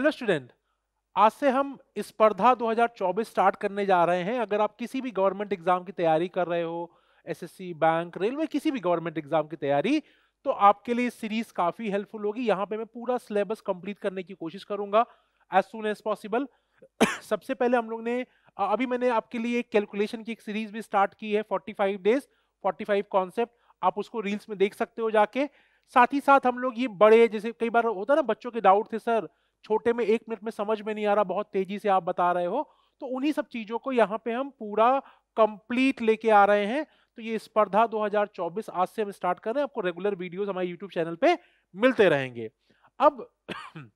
Hello student आज से हम स्पर्धा 2024 स्टार्ट करने जा रहे हैं अगर आप किसी भी गवर्नमेंट एग्जाम की तैयारी कर रहे हो एसएससी बैंक रेलवे किसी भी गवर्नमेंट एग्जाम की तैयारी तो आपके लिए सीरीज काफी हेल्पफुल होगी यहाँ पे मैं पूरा सिलेबस कंप्लीट करने की कोशिश करूंगा एज सुन एज पॉसिबल सबसे पहले हम लोग ने अभी मैंने आपके लिए एक कैलकुलेशन की एक सीरीज भी स्टार्ट की है 45 डेज 45 कॉन्सेप्ट आप उसको रील्स में देख सकते हो जाके साथ ही साथ हम लोग ये बड़े जैसे कई बार होता है ना बच्चों के डाउट थे सर छोटे में एक मिनट में समझ में नहीं आ रहा बहुत तेजी से आप बता रहे हो तो उन्हीं सब चीजों को यहाँ पे हम पूरा कंप्लीट लेके आ रहे हैं तो ये स्पर्धा 2024 आज से हम स्टार्ट कर रहे हैं आपको रेगुलर वीडियोस हमारे यूट्यूब चैनल पे मिलते रहेंगे अब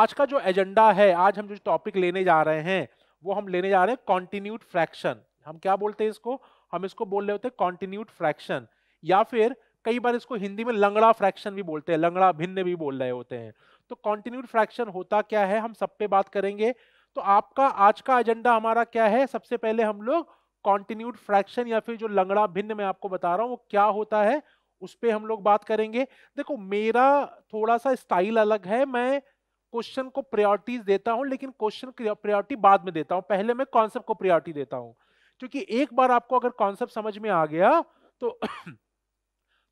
आज का जो एजेंडा है आज हम जो टॉपिक लेने जा रहे हैं वो हम लेने जा रहे हैं कॉन्टिन्यूड फ्रैक्शन हम क्या बोलते हैं इसको हम इसको बोल रहे होते हैं कॉन्टिन्यूड फ्रैक्शन या फिर कई बार इसको हिंदी में लंगड़ा फ्रैक्शन भी बोलते हैं लंगड़ा भिन्न भी बोल रहे होते हैं तो कॉन्टिन्यूड फ्रैक्शन होता क्या है हम सब पे बात करेंगे तो आपका आज का एजेंडा हमारा क्या है सबसे पहले हम लोग कॉन्टिन्यूड फ्रैक्शन या फिर जो लंगड़ा भिन्न मैं आपको बता रहा हूँ वो क्या होता है उस पर हम लोग बात करेंगे देखो मेरा थोड़ा सा स्टाइल अलग है मैं क्वेश्चन को प्रायोरिटीज देता हूँ लेकिन क्वेश्चन प्रायोरिटी बाद में देता हूँ पहले मैं कॉन्सेप्ट को प्रायोरिटी देता हूँ क्योंकि एक बार आपको अगर कॉन्सेप्ट समझ में आ गया तो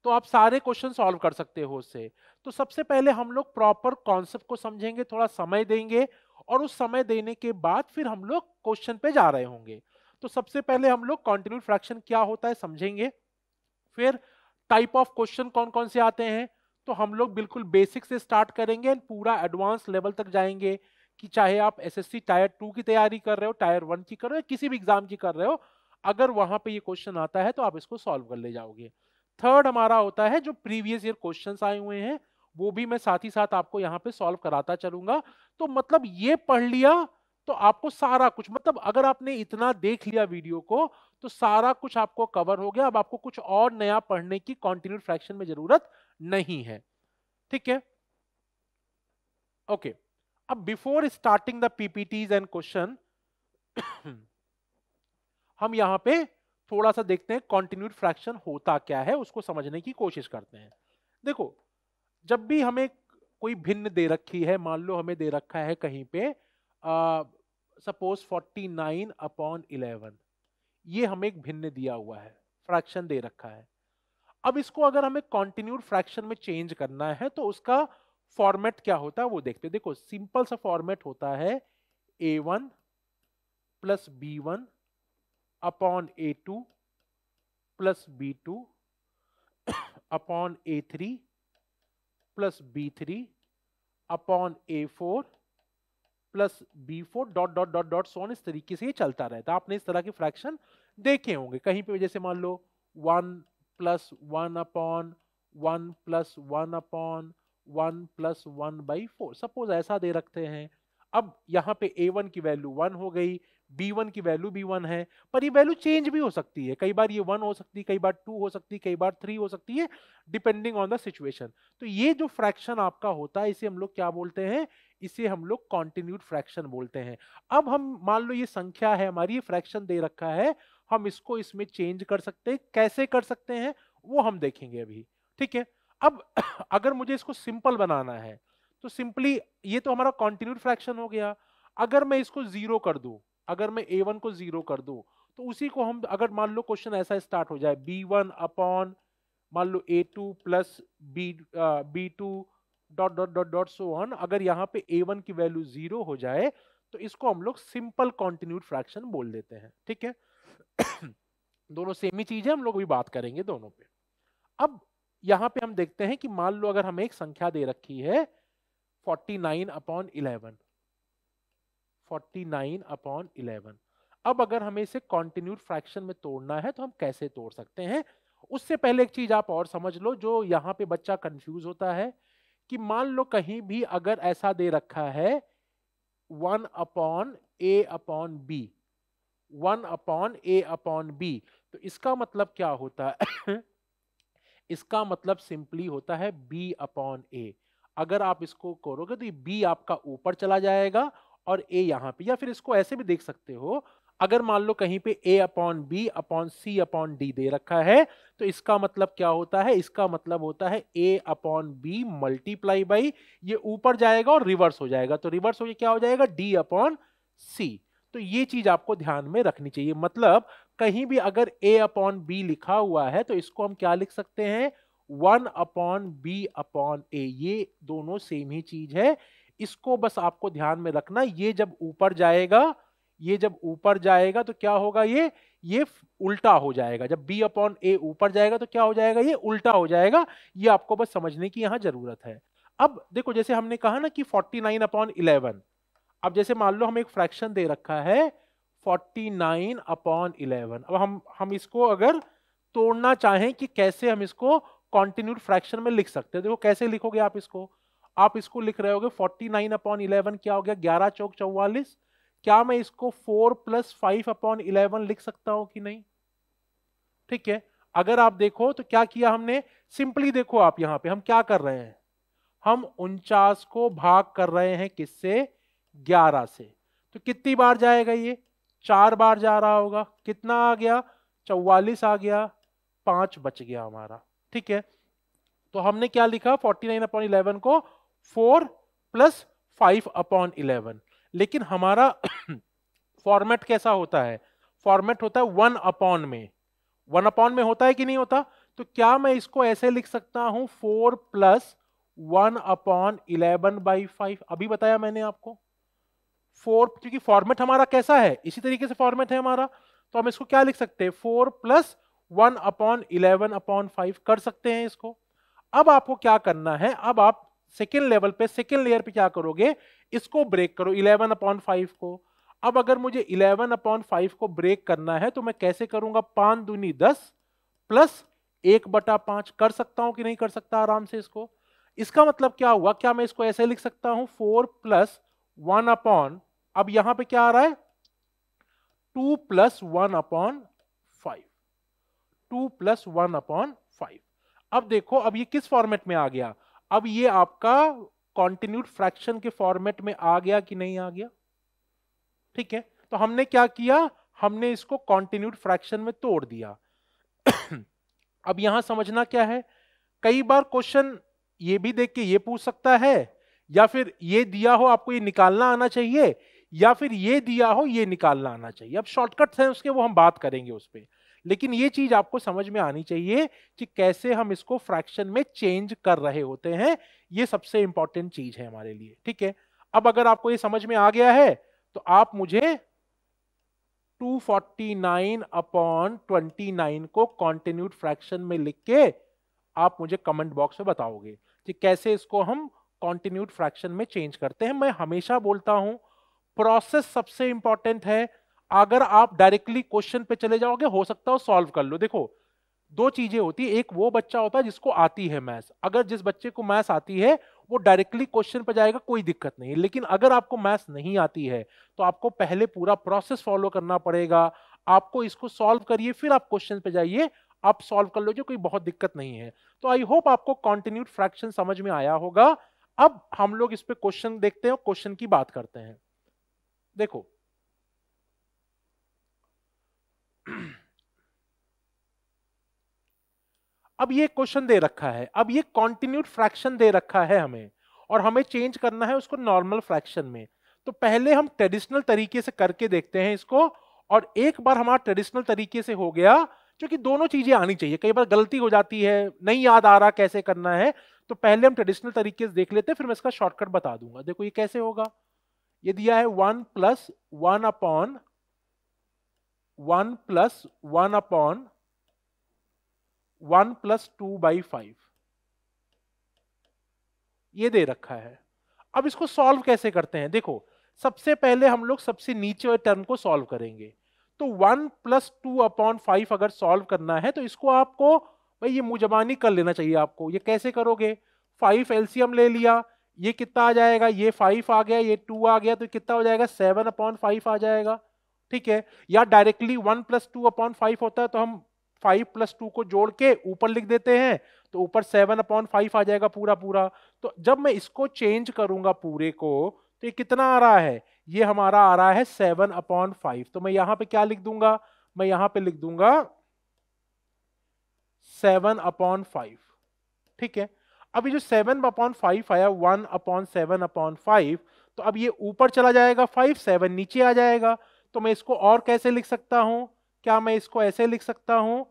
तो आप सारे क्वेश्चन सॉल्व कर सकते हो उससे तो सबसे पहले हम लोग प्रॉपर कॉन्सेप्ट को समझेंगे थोड़ा समय देंगे और उस समय देने के बाद फिर हम लोग क्वेश्चन पे जा रहे होंगे तो सबसे पहले हम लोग कॉन्टिन्यू फ्रैक्शन क्या होता है समझेंगे फिर टाइप ऑफ क्वेश्चन कौन कौन से आते हैं तो हम लोग बिल्कुल बेसिक से स्टार्ट करेंगे एंड पूरा एडवांस लेवल तक जाएंगे कि चाहे आप एसएससी टायर टू की तैयारी कर रहे हो टायर वन की कर रहे हो किसी भी एग्जाम की कर रहे हो अगर वहां पे ये क्वेश्चन आता है तो आप इसको सॉल्व कर ले जाओगे थर्ड हमारा होता है जो प्रीवियस ईयर क्वेश्चन आए हुए हैं वो भी मैं साथ ही साथ आपको यहाँ पे सॉल्व कराता चलूंगा तो मतलब ये पढ़ लिया तो आपको सारा कुछ मतलब अगर आपने इतना देख लिया वीडियो को तो सारा कुछ आपको कवर हो गया अब आपको कुछ और नया पढ़ने की कॉन्टिन्यू फ्रैक्शन में जरूरत नहीं है ठीक है ओके अब before starting the PPTs and question हम यहां पे थोड़ा सा देखते हैं कॉन्टिन्यूट फ्रैक्शन होता क्या है उसको समझने की कोशिश करते हैं देखो जब भी हमें कोई भिन्न दे रखी है मान लो हमें दे रखा है कहीं पे suppose forty nine upon eleven ये हमें एक भिन्न दिया हुआ है फ्रैक्शन दे रखा है अब इसको अगर हमें कॉन्टिन्यूट फ्रैक्शन में चेंज करना है तो उसका फॉर्मेट क्या होता है वो देखते हैं देखो सिंपल सा फॉर्मेट होता है A one plus B one upon A two plus B two upon A three plus B three upon A four plus B four dot dot dot dot so on इस तरीके से ये चलता रहता है आपने इस तरह के फ्रैक्शन देखे होंगे कहीं पे जैसे मान लो one plus one upon one plus one upon one plus one by four suppose ऐसा दे रखते हैं अब यहाँ पे ए वन की वैल्यू वन हो गई b1 की वैल्यू b1 है पर ये वैल्यू चेंज भी हो सकती है कई बार ये वन हो सकती है कई बार टू हो सकती है कई बार थ्री हो सकती है डिपेंडिंग ऑन द सिचुएशन तो ये जो फ्रैक्शन आपका होता है इसे हम लोग क्या बोलते हैं इसे हम लोग कॉन्टिन्यूड फ्रैक्शन बोलते हैं अब हम मान लो ये संख्या है हमारी ये फ्रैक्शन दे रखा है हम इसको इसमें चेंज कर सकते हैं कैसे कर सकते हैं वो हम देखेंगे अभी ठीक है अब अगर मुझे इसको सिंपल बनाना है तो सिंपली ये तो हमारा कॉन्टिन्यूड फ्रैक्शन हो गया अगर मैं इसको जीरो कर दूं अगर मैं ए वन को जीरो कर दूं तो उसी को हम अगर मान लो क्वेश्चन ऐसा स्टार्ट हो जाए बी वन अपॉन मान लो A two plus B B two dot dot dot dot so on अगर यहाँ पे ए वन की वैल्यू जीरो हो जाए तो इसको हम लोग सिंपल कॉन्टिन्यूड फ्रैक्शन बोल देते हैं ठीक है दोनों सेम ही चीज है हम लोग भी बात करेंगे दोनों पे अब यहाँ पे हम देखते हैं कि मान लो अगर हमें एक संख्या दे रखी है 49 अपॉन इलेवन 49 अपॉन इलेवन अब अगर हमें इसे कॉन्टिन्यूड फ्रैक्शन में तोड़ना है तो हम कैसे तोड़ सकते हैं उससे पहले एक चीज आप और समझ लो जो यहाँ पे बच्चा कंफ्यूज होता है कि मान लो कहीं भी अगर ऐसा दे रखा है one upon A upon B one upon A upon B तो इसका मतलब क्या होता है इसका मतलब सिंपली होता है बी अपॉन ए अगर आप इसको करोगे तो बी आपका ऊपर चला जाएगा और ए यहाँ पे या फिर इसको ऐसे भी देख सकते हो अगर मान लो कहीं पे A upon B upon C upon D दे रखा है तो इसका मतलब क्या होता है इसका मतलब होता है A upon B multiply by ये ऊपर जाएगा और रिवर्स हो जाएगा तो रिवर्स गया क्या हो जाएगा डी अपॉन सी तो ये चीज आपको ध्यान में रखनी चाहिए मतलब कहीं भी अगर ए अपॉन बी लिखा हुआ है तो इसको हम क्या लिख सकते हैं one upon B upon A ये दोनों सेम ही चीज है इसको बस आपको ध्यान में रखना ये जब ऊपर जाएगा ये जब ऊपर जाएगा तो क्या होगा ये ये उल्टा हो जाएगा जब बी अपॉन ए ऊपर जाएगा तो क्या हो जाएगा ये उल्टा हो जाएगा ये आपको बस समझने की यहाँ जरूरत है अब देखो जैसे हमने कहा ना कि 49 नाइन अपॉन इलेवन अब जैसे मान लो हम एक फ्रैक्शन दे रखा है 49 नाइन अपॉन इलेवन अब हम हम इसको अगर तोड़ना चाहें कि कैसे हम इसको कॉन्टिन्यूड फ्रैक्शन में लिख सकते हैं देखो कैसे लिखोगे आप इसको आप इसको लिख रहे होगे 49 नाइन अपॉन इलेवन क्या हो गया ग्यारह चौक चौवालीस क्या मैं इसको 4 प्लस फाइव अपॉन इलेवन लिख सकता हूं कि नहीं ठीक है अगर आप देखो तो क्या किया हमने सिंपली देखो आप यहां पे हम क्या कर रहे हैं हम उनचास को भाग कर रहे हैं किससे 11 से तो कितनी बार जाएगा ये चार बार जा रहा होगा कितना आ गया चौवालीस आ गया पांच बच गया हमारा ठीक है तो हमने क्या लिखा 49 नाइन अपॉन इलेवन को four plus five upon eleven लेकिन हमारा फॉर्मेट कैसा होता है फॉर्मेट होता है वन अपॉन में वन अपॉन में होता है कि नहीं होता तो क्या मैं इसको ऐसे लिख सकता हूं four plus one upon eleven by five अभी बताया मैंने आपको फोर क्योंकि फॉर्मेट हमारा कैसा है इसी तरीके से फॉर्मेट है हमारा तो हम इसको क्या लिख सकते हैं four plus one upon eleven upon five कर सकते हैं इसको अब आपको क्या करना है अब आप सेकेंड लेवल पे सेकेंड लेयर पे क्या करोगे इसको ब्रेक करो इलेवन अपॉन फाइव को अब अगर मुझे इलेवन अपॉन फाइव को ब्रेक करना है तो मैं कैसे करूंगा पांच दूनी दस प्लस एक बटा पांच कर सकता हूं कि नहीं कर सकता आराम से इसको इसका मतलब क्या हुआ क्या मैं इसको ऐसे लिख सकता हूं फोर प्लस वन अपॉन अब यहां पे क्या आ रहा है two plus one upon five two plus one upon five अब देखो अब ये किस फॉर्मेट में आ गया अब ये आपका कॉन्टिन्यूड फ्रैक्शन के फॉर्मेट में आ गया कि नहीं आ गया ठीक है तो हमने क्या किया हमने इसको कॉन्टिन्यूड फ्रैक्शन में तोड़ दिया अब यहां समझना क्या है कई बार क्वेश्चन ये भी देख के ये पूछ सकता है या फिर ये दिया हो आपको ये निकालना आना चाहिए या फिर ये दिया हो ये निकालना आना चाहिए अब शॉर्टकट्स हैं उसके वो हम बात करेंगे उस पर लेकिन ये चीज आपको समझ में आनी चाहिए कि कैसे हम इसको फ्रैक्शन में चेंज कर रहे होते हैं ये सबसे इंपॉर्टेंट चीज है हमारे लिए ठीक है अब अगर आपको ये समझ में आ गया है तो आप मुझे 249 अपॉन ट्वेंटी को कॉन्टिन्यूट फ्रैक्शन में लिख के आप मुझे कमेंट बॉक्स में बताओगे कि कैसे इसको हम कॉन्टिन्यूट फ्रैक्शन में चेंज करते हैं मैं हमेशा बोलता हूं प्रोसेस सबसे इंपॉर्टेंट है अगर आप डायरेक्टली क्वेश्चन पे चले जाओगे हो सकता है सॉल्व कर लो देखो दो चीजें होती है एक वो बच्चा होता है जिसको आती है मैथ्स अगर जिस बच्चे को मैथ्स आती है वो डायरेक्टली क्वेश्चन पर जाएगा कोई दिक्कत नहीं लेकिन अगर आपको मैथ्स नहीं आती है तो आपको पहले पूरा प्रोसेस फॉलो करना पड़ेगा आपको इसको सॉल्व करिए फिर आप क्वेश्चन पे जाइए आप सॉल्व कर लो कोई बहुत दिक्कत नहीं है तो आई होप आपको कॉन्टिन्यूड फ्रैक्शन समझ में आया होगा अब हम लोग इस पर क्वेश्चन देखते हैं क्वेश्चन की बात करते हैं देखो अब ये क्वेश्चन दे रखा है अब ये कॉन्टिन्यूड फ्रैक्शन दे रखा है हमें और हमें चेंज करना है उसको नॉर्मल फ्रैक्शन में तो पहले हम ट्रेडिशनल तरीके से करके देखते हैं इसको और एक बार हमारा ट्रेडिशनल तरीके से हो गया क्योंकि दोनों चीजें आनी चाहिए कई बार गलती हो जाती है नहीं याद आ रहा कैसे करना है तो पहले हम ट्रेडिशनल तरीके से देख लेते हैं फिर मैं इसका शॉर्टकट बता दूंगा देखो ये कैसे होगा ये दिया है one plus one upon one plus one upon one plus two by five ये दे रखा है अब इसको सॉल्व कैसे करते हैं देखो सबसे पहले हम लोग सबसे नीचे टर्म को सॉल्व करेंगे तो one plus two upon five अगर सॉल्व करना है तो इसको आपको भाई ये मुजबानी कर लेना चाहिए आपको ये कैसे करोगे फाइव एल्सियम ले लिया ये कितना आ जाएगा ये फाइव आ गया ये टू आ गया तो कितना हो जाएगा सेवन अपॉन फाइव आ जाएगा ठीक है या directly one plus two upon five होता है तो हम फाइव प्लस टू को जोड़ के ऊपर लिख देते हैं तो ऊपर सेवन अपॉन फाइव आ जाएगा पूरा पूरा तो जब मैं इसको चेंज करूंगा पूरे को तो ये कितना आ रहा है ये हमारा आ रहा है सेवन अपॉन फाइव तो मैं यहां पे क्या लिख दूंगा मैं यहां पे लिख दूंगा सेवन अपॉन फाइव ठीक है अब ये जो सेवन अपॉन फाइव आया one upon seven upon five तो अब ये ऊपर चला जाएगा फाइव सेवन नीचे आ जाएगा तो मैं इसको और कैसे लिख सकता हूँ क्या मैं इसको ऐसे लिख सकता हूँ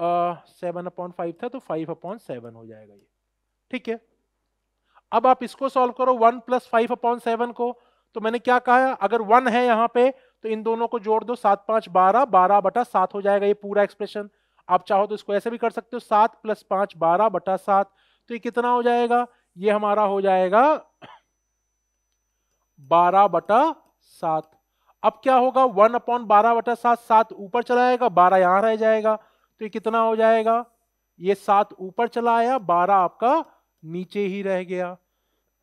सेवन अपॉन फाइव था तो फाइव अपॉन सेवन हो जाएगा ये ठीक है अब आप इसको सॉल्व करो one plus five upon seven को तो मैंने क्या कहा अगर वन है यहाँ पे तो इन दोनों को जोड़ दो सात पांच बारह बारह बटा सात हो जाएगा ये पूरा एक्सप्रेशन आप चाहो तो इसको ऐसे भी कर सकते हो सात प्लस पांच बारह बटा सात तो ये कितना हो जाएगा ये हमारा हो जाएगा बारह बटा सात अब क्या होगा वन अपॉन बारह बटा सात सात ऊपर चला जाएगा बारह यहां रह जाएगा तो ये कितना हो जाएगा ये सात ऊपर चला आया बारह आपका नीचे ही रह गया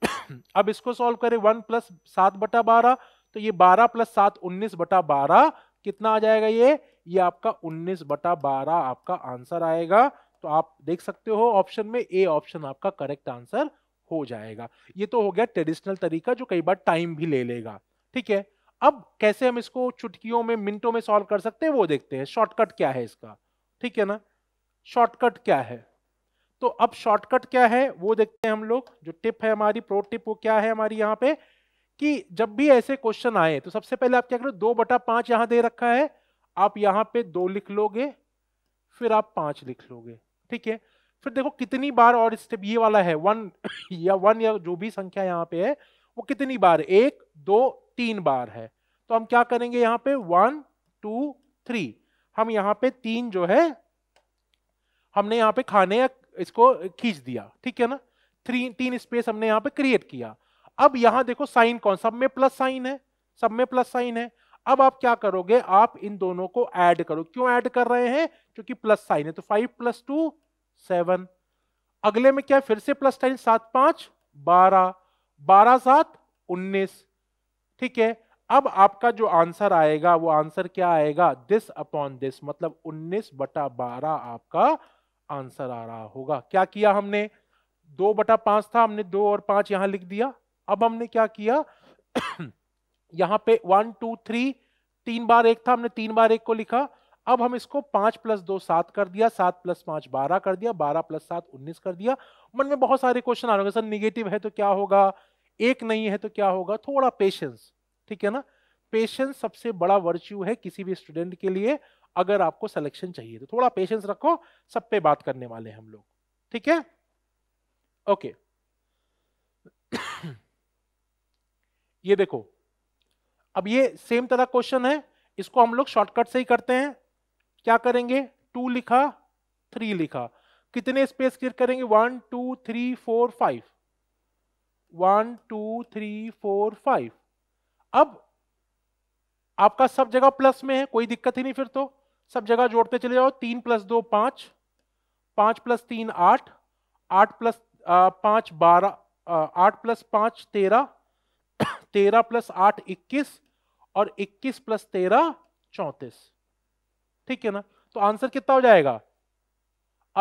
अब इसको सॉल्व करें वन प्लस सात बटा बारह तो ये बारह प्लस सात उन्नीस बटा बारह कितना आ जाएगा ये ये आपका उन्नीस बटा बारह आपका आंसर आएगा तो आप देख सकते हो ऑप्शन में ए ऑप्शन आपका करेक्ट आंसर हो जाएगा ये तो हो गया ट्रेडिशनल तरीका जो कई बार टाइम भी ले लेगा ठीक है अब कैसे हम इसको चुटकियों में मिनटों में सॉल्व कर सकते हैं वो देखते हैं शॉर्टकट क्या है इसका ठीक है ना शॉर्टकट क्या है तो अब शॉर्टकट क्या है वो देखते हैं हम लोग जो टिप है हमारी प्रो टिप वो क्या है हमारी यहाँ पे कि जब भी ऐसे क्वेश्चन आए तो सबसे पहले आप क्या करो दो बटा पांच यहाँ दे रखा है आप यहाँ पे दो लिख लोगे फिर आप पांच लिख लोगे ठीक है फिर देखो कितनी बार और स्टेप ये वाला है वन या वन या जो भी संख्या यहाँ पे है वो कितनी बार एक दो तीन बार है तो हम क्या करेंगे यहां पे वन टू थ्री हम यहां पे तीन जो है हमने यहां पे खाने या इसको खींच दिया ठीक है ना थ्री तीन स्पेस हमने यहां पे क्रिएट किया अब यहां देखो साइन कौन सब में प्लस साइन है सब में प्लस साइन है अब आप क्या करोगे आप इन दोनों को ऐड करो क्यों ऐड कर रहे हैं क्योंकि प्लस साइन है तो फाइव प्लस टू सेवन अगले में क्या है? फिर से प्लस साइन सात पांच बारह बारह सात उन्नीस ठीक है अब आपका जो आंसर आएगा वो आंसर क्या आएगा दिस अपॉन दिस मतलब 19 बटा 12 आपका आंसर आ रहा होगा क्या किया हमने दो बटा पांच था हमने दो और पांच यहां लिख दिया अब हमने क्या किया यहां पे वन टू थ्री तीन बार एक था हमने तीन बार एक को लिखा अब हम इसको पांच प्लस दो सात कर दिया सात प्लस पांच बारह कर दिया बारह प्लस सात उन्नीस कर दिया मन में बहुत सारे क्वेश्चन आ रहे हैं सर निगेटिव है तो क्या होगा एक नहीं है तो क्या होगा थोड़ा पेशेंस ठीक है ना पेशेंस सबसे बड़ा वर्च्यू है किसी भी स्टूडेंट के लिए अगर आपको सिलेक्शन चाहिए तो थोड़ा पेशेंस रखो सब पे बात करने वाले हम लोग ठीक है ओके ये देखो अब ये सेम तरह क्वेश्चन है इसको हम लोग शॉर्टकट से ही करते हैं क्या करेंगे टू लिखा थ्री लिखा कितने स्पेस क्लियर करेंगे one two three four five one two three four five अब आपका सब जगह प्लस में है कोई दिक्कत ही नहीं फिर तो सब जगह जोड़ते चले जाओ तीन प्लस दो पांच पांच प्लस तीन आठ आठ प्लस पांच बारह आठ प्लस पांच तेरह तेरह प्लस आठ इक्कीस और इक्कीस प्लस तेरह चौतीस ठीक है ना तो आंसर कितना हो जाएगा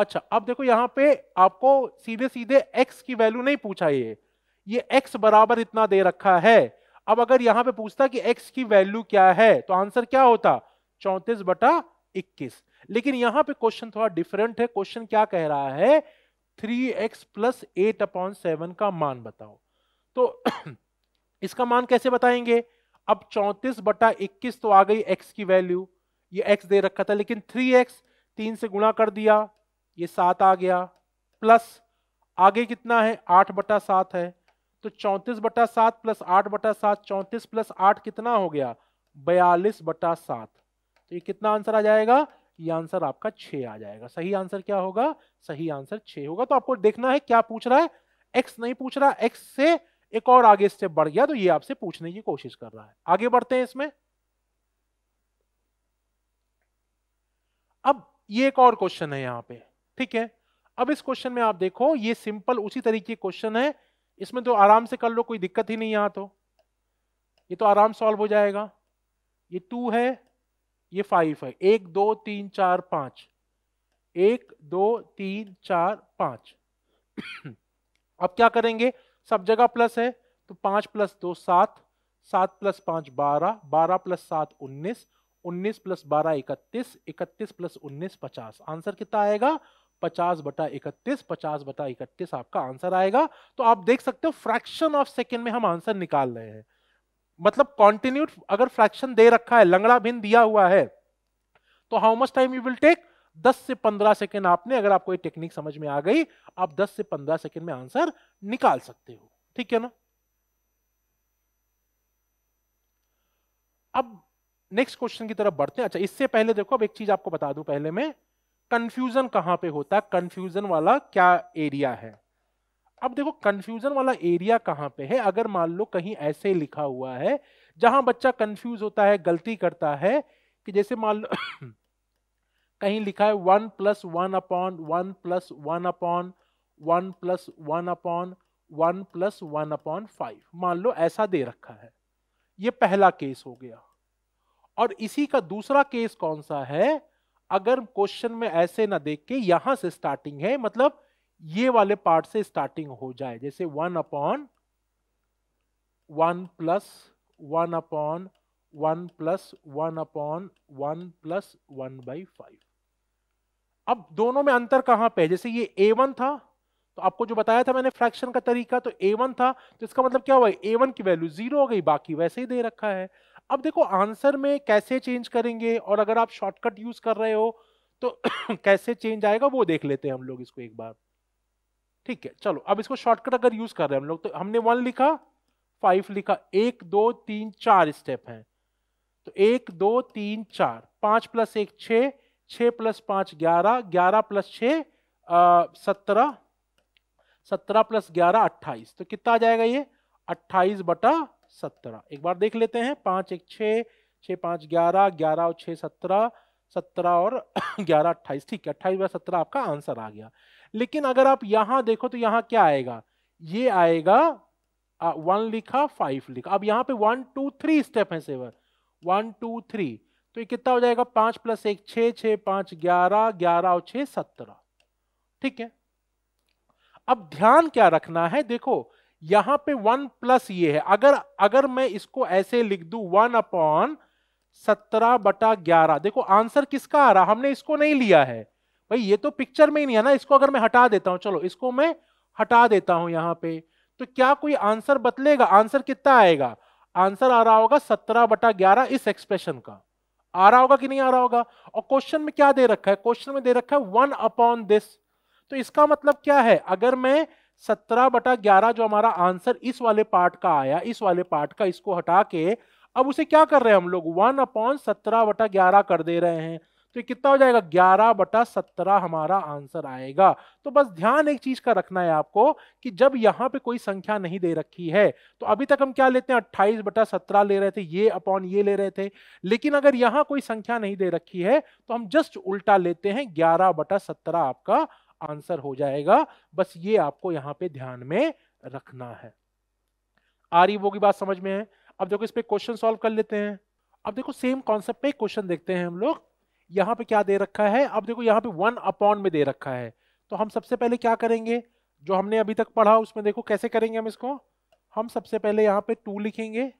अच्छा अब देखो यहां पे आपको सीधे सीधे एक्स की वैल्यू नहीं पूछा ये ये x बराबर इतना दे रखा है अब अगर यहां पे पूछता कि x की वैल्यू क्या है तो आंसर क्या होता चौतीस बटा इक्कीस लेकिन यहां पे क्वेश्चन थोड़ा डिफरेंट है क्वेश्चन क्या कह रहा है three x plus eight upon seven का मान बताओ तो इसका मान कैसे बताएंगे अब चौंतीस बटा इक्कीस तो आ गई एक्स की वैल्यू ये एक्स दे रखा था लेकिन थ्री एक्स तीन से गुणा कर दिया ये सात आ गया प्लस आगे कितना है आठ बटा सात है तो चौंतीस बटा सात प्लस आठ बटा सात चौंतीस प्लस आठ कितना हो गया बयालीस बटा सात तो ये कितना आंसर आ जाएगा ये आंसर आपका छ आ जाएगा सही आंसर क्या होगा सही आंसर छ होगा तो आपको देखना है क्या पूछ रहा है एक्स नहीं पूछ रहा एक्स से एक और आगे स्टेप बढ़ गया तो ये आपसे पूछने की कोशिश कर रहा है आगे बढ़ते हैं इसमें अब ये एक और क्वेश्चन है यहां पे ठीक है अब इस क्वेश्चन में आप देखो ये सिंपल उसी तरीके क्वेश्चन है इसमें तो आराम से कर लो कोई दिक्कत ही नहीं यहाँ तो ये तो आराम सॉल्व हो जाएगा ये टू है ये फाइव है एक दो तीन चार पाँच एक दो तीन चार पाँच अब क्या करेंगे सब जगह प्लस है तो पाँच प्लस दो सात सात प्लस पाँच बारह बारह प्लस सात उन्नीस उन्नीस प्लस बारह इकतीस इकतीस प्लस उन्नीस पचास आंसर कितना आएगा पचास बटा इकतीस पचास बटा इकतीस आपका आंसर आएगा तो आप देख सकते हो फ्रैक्शन ऑफ सेकेंड में हम आंसर निकाल रहे हैं मतलब कॉन्टिन्यूट अगर फ्रैक्शन दे रखा है लंगड़ा भिन्न दिया हुआ है तो how much time you will take 10 से 15 सेकेंड आपने अगर आपको ये टेक्निक समझ में आ गई आप 10 से 15 सेकेंड में आंसर निकाल सकते हो ठीक है ना अब नेक्स्ट क्वेश्चन की तरफ बढ़ते हैं अच्छा इससे पहले देखो अब एक चीज आपको बता दूं पहले मैं कंफ्यूजन कहाँ पे होता है कंफ्यूजन वाला क्या एरिया है अब देखो कंफ्यूजन वाला एरिया कहाँ पे है अगर मान लो कहीं ऐसे लिखा हुआ है जहां बच्चा कंफ्यूज होता है गलती करता है कि जैसे मान लो कहीं लिखा है one plus one upon one plus one upon one plus one upon one plus one upon five मान लो ऐसा दे रखा है ये पहला केस हो गया और इसी का दूसरा केस कौन सा है अगर क्वेश्चन में ऐसे ना देख के यहां से स्टार्टिंग है मतलब ये वाले पार्ट से स्टार्टिंग हो जाए जैसे one upon one plus one upon one plus one upon one plus one by five अब दोनों में अंतर कहां पे है जैसे ये ए वन था तो आपको जो बताया था मैंने फ्रैक्शन का तरीका तो ए वन था तो इसका मतलब क्या हुआ ए वन की वैल्यू जीरो हो गई बाकी वैसे ही दे रखा है अब देखो आंसर में कैसे चेंज करेंगे और अगर आप शॉर्टकट यूज कर रहे हो तो कैसे चेंज आएगा वो देख लेते हैं हम लोग इसको एक बार ठीक है चलो अब इसको शॉर्टकट अगर यूज कर रहे हैं हम लोग तो हमने वन लिखा फाइव लिखा एक दो तीन चार स्टेप हैं तो एक दो तीन चार पांच प्लस एक छ छ प्लस पांच ग्यारह ग्यारह प्लस छ सत्रह सत्रह प्लस ग्यारह अट्ठाईस तो कितना आ जाएगा ये अट्ठाईस बटा सत्रह एक बार देख लेते हैं पाँच एक छः छः पाँच ग्यारह ग्यारह और छः सत्रह सत्रह और ग्यारह अट्ठाईस ठीक है अट्ठाईस बाय सत्रह आपका आंसर आ गया लेकिन अगर आप यहाँ देखो तो यहाँ क्या आएगा ये आएगा वन लिखा फाइव लिखा अब यहाँ पे वन टू थ्री स्टेप है सेवर वन टू थ्री तो ये कितना हो जाएगा पाँच प्लस एक छः छः पाँच ग्यारह ग्यारह और छः सत्रह ठीक है अब ध्यान क्या रखना है देखो यहां पे वन प्लस ये है अगर अगर मैं इसको ऐसे लिख दू वन अपॉन सत्रह बटा ग्यारह देखो आंसर किसका आ रहा हमने इसको नहीं लिया है भाई ये तो पिक्चर में ही नहीं है ना इसको अगर मैं हटा देता हूं चलो इसको मैं हटा देता हूं यहां पे तो क्या कोई आंसर बदलेगा आंसर कितना आएगा आंसर आ रहा होगा सत्रह बटा ग्यारह इस एक्सप्रेशन का आ रहा होगा कि नहीं आ रहा होगा और क्वेश्चन में क्या दे रखा है क्वेश्चन में दे रखा है वन अपॉन दिस तो इसका मतलब क्या है अगर मैं सत्रह बटा ग्यारह जो हमारा आंसर इस वाले पार्ट का आया इस वाले पार्ट का इसको हटा के अब उसे क्या कर रहे हैं हम लोग वन अपॉन सत्रह बटा ग्यारह कर दे रहे हैं तो कितना हो जाएगा ग्यारह बटा सत्रह हमारा आंसर आएगा तो बस ध्यान एक चीज का रखना है आपको कि जब यहाँ पे कोई संख्या नहीं दे रखी है तो अभी तक हम क्या लेते हैं अट्ठाईस बटा सत्रह ले रहे थे ये अपॉन ये ले रहे थे लेकिन अगर यहाँ कोई संख्या नहीं दे रखी है तो हम जस्ट उल्टा लेते हैं ग्यारह बटा सत्रह आपका आंसर हो जाएगा बस ये आपको यहाँ पे ध्यान में रखना है आ रही वो की बात समझ में है अब देखो इस पर क्वेश्चन सॉल्व कर लेते हैं अब देखो सेम कॉन्सेप्ट पे क्वेश्चन देखते हैं हम लोग यहाँ पे क्या दे रखा है अब देखो यहाँ पे वन अपॉन में दे रखा है तो हम सबसे पहले क्या करेंगे जो हमने अभी तक पढ़ा उसमें देखो कैसे करेंगे हम इसको हम सबसे पहले यहाँ पे टू लिखेंगे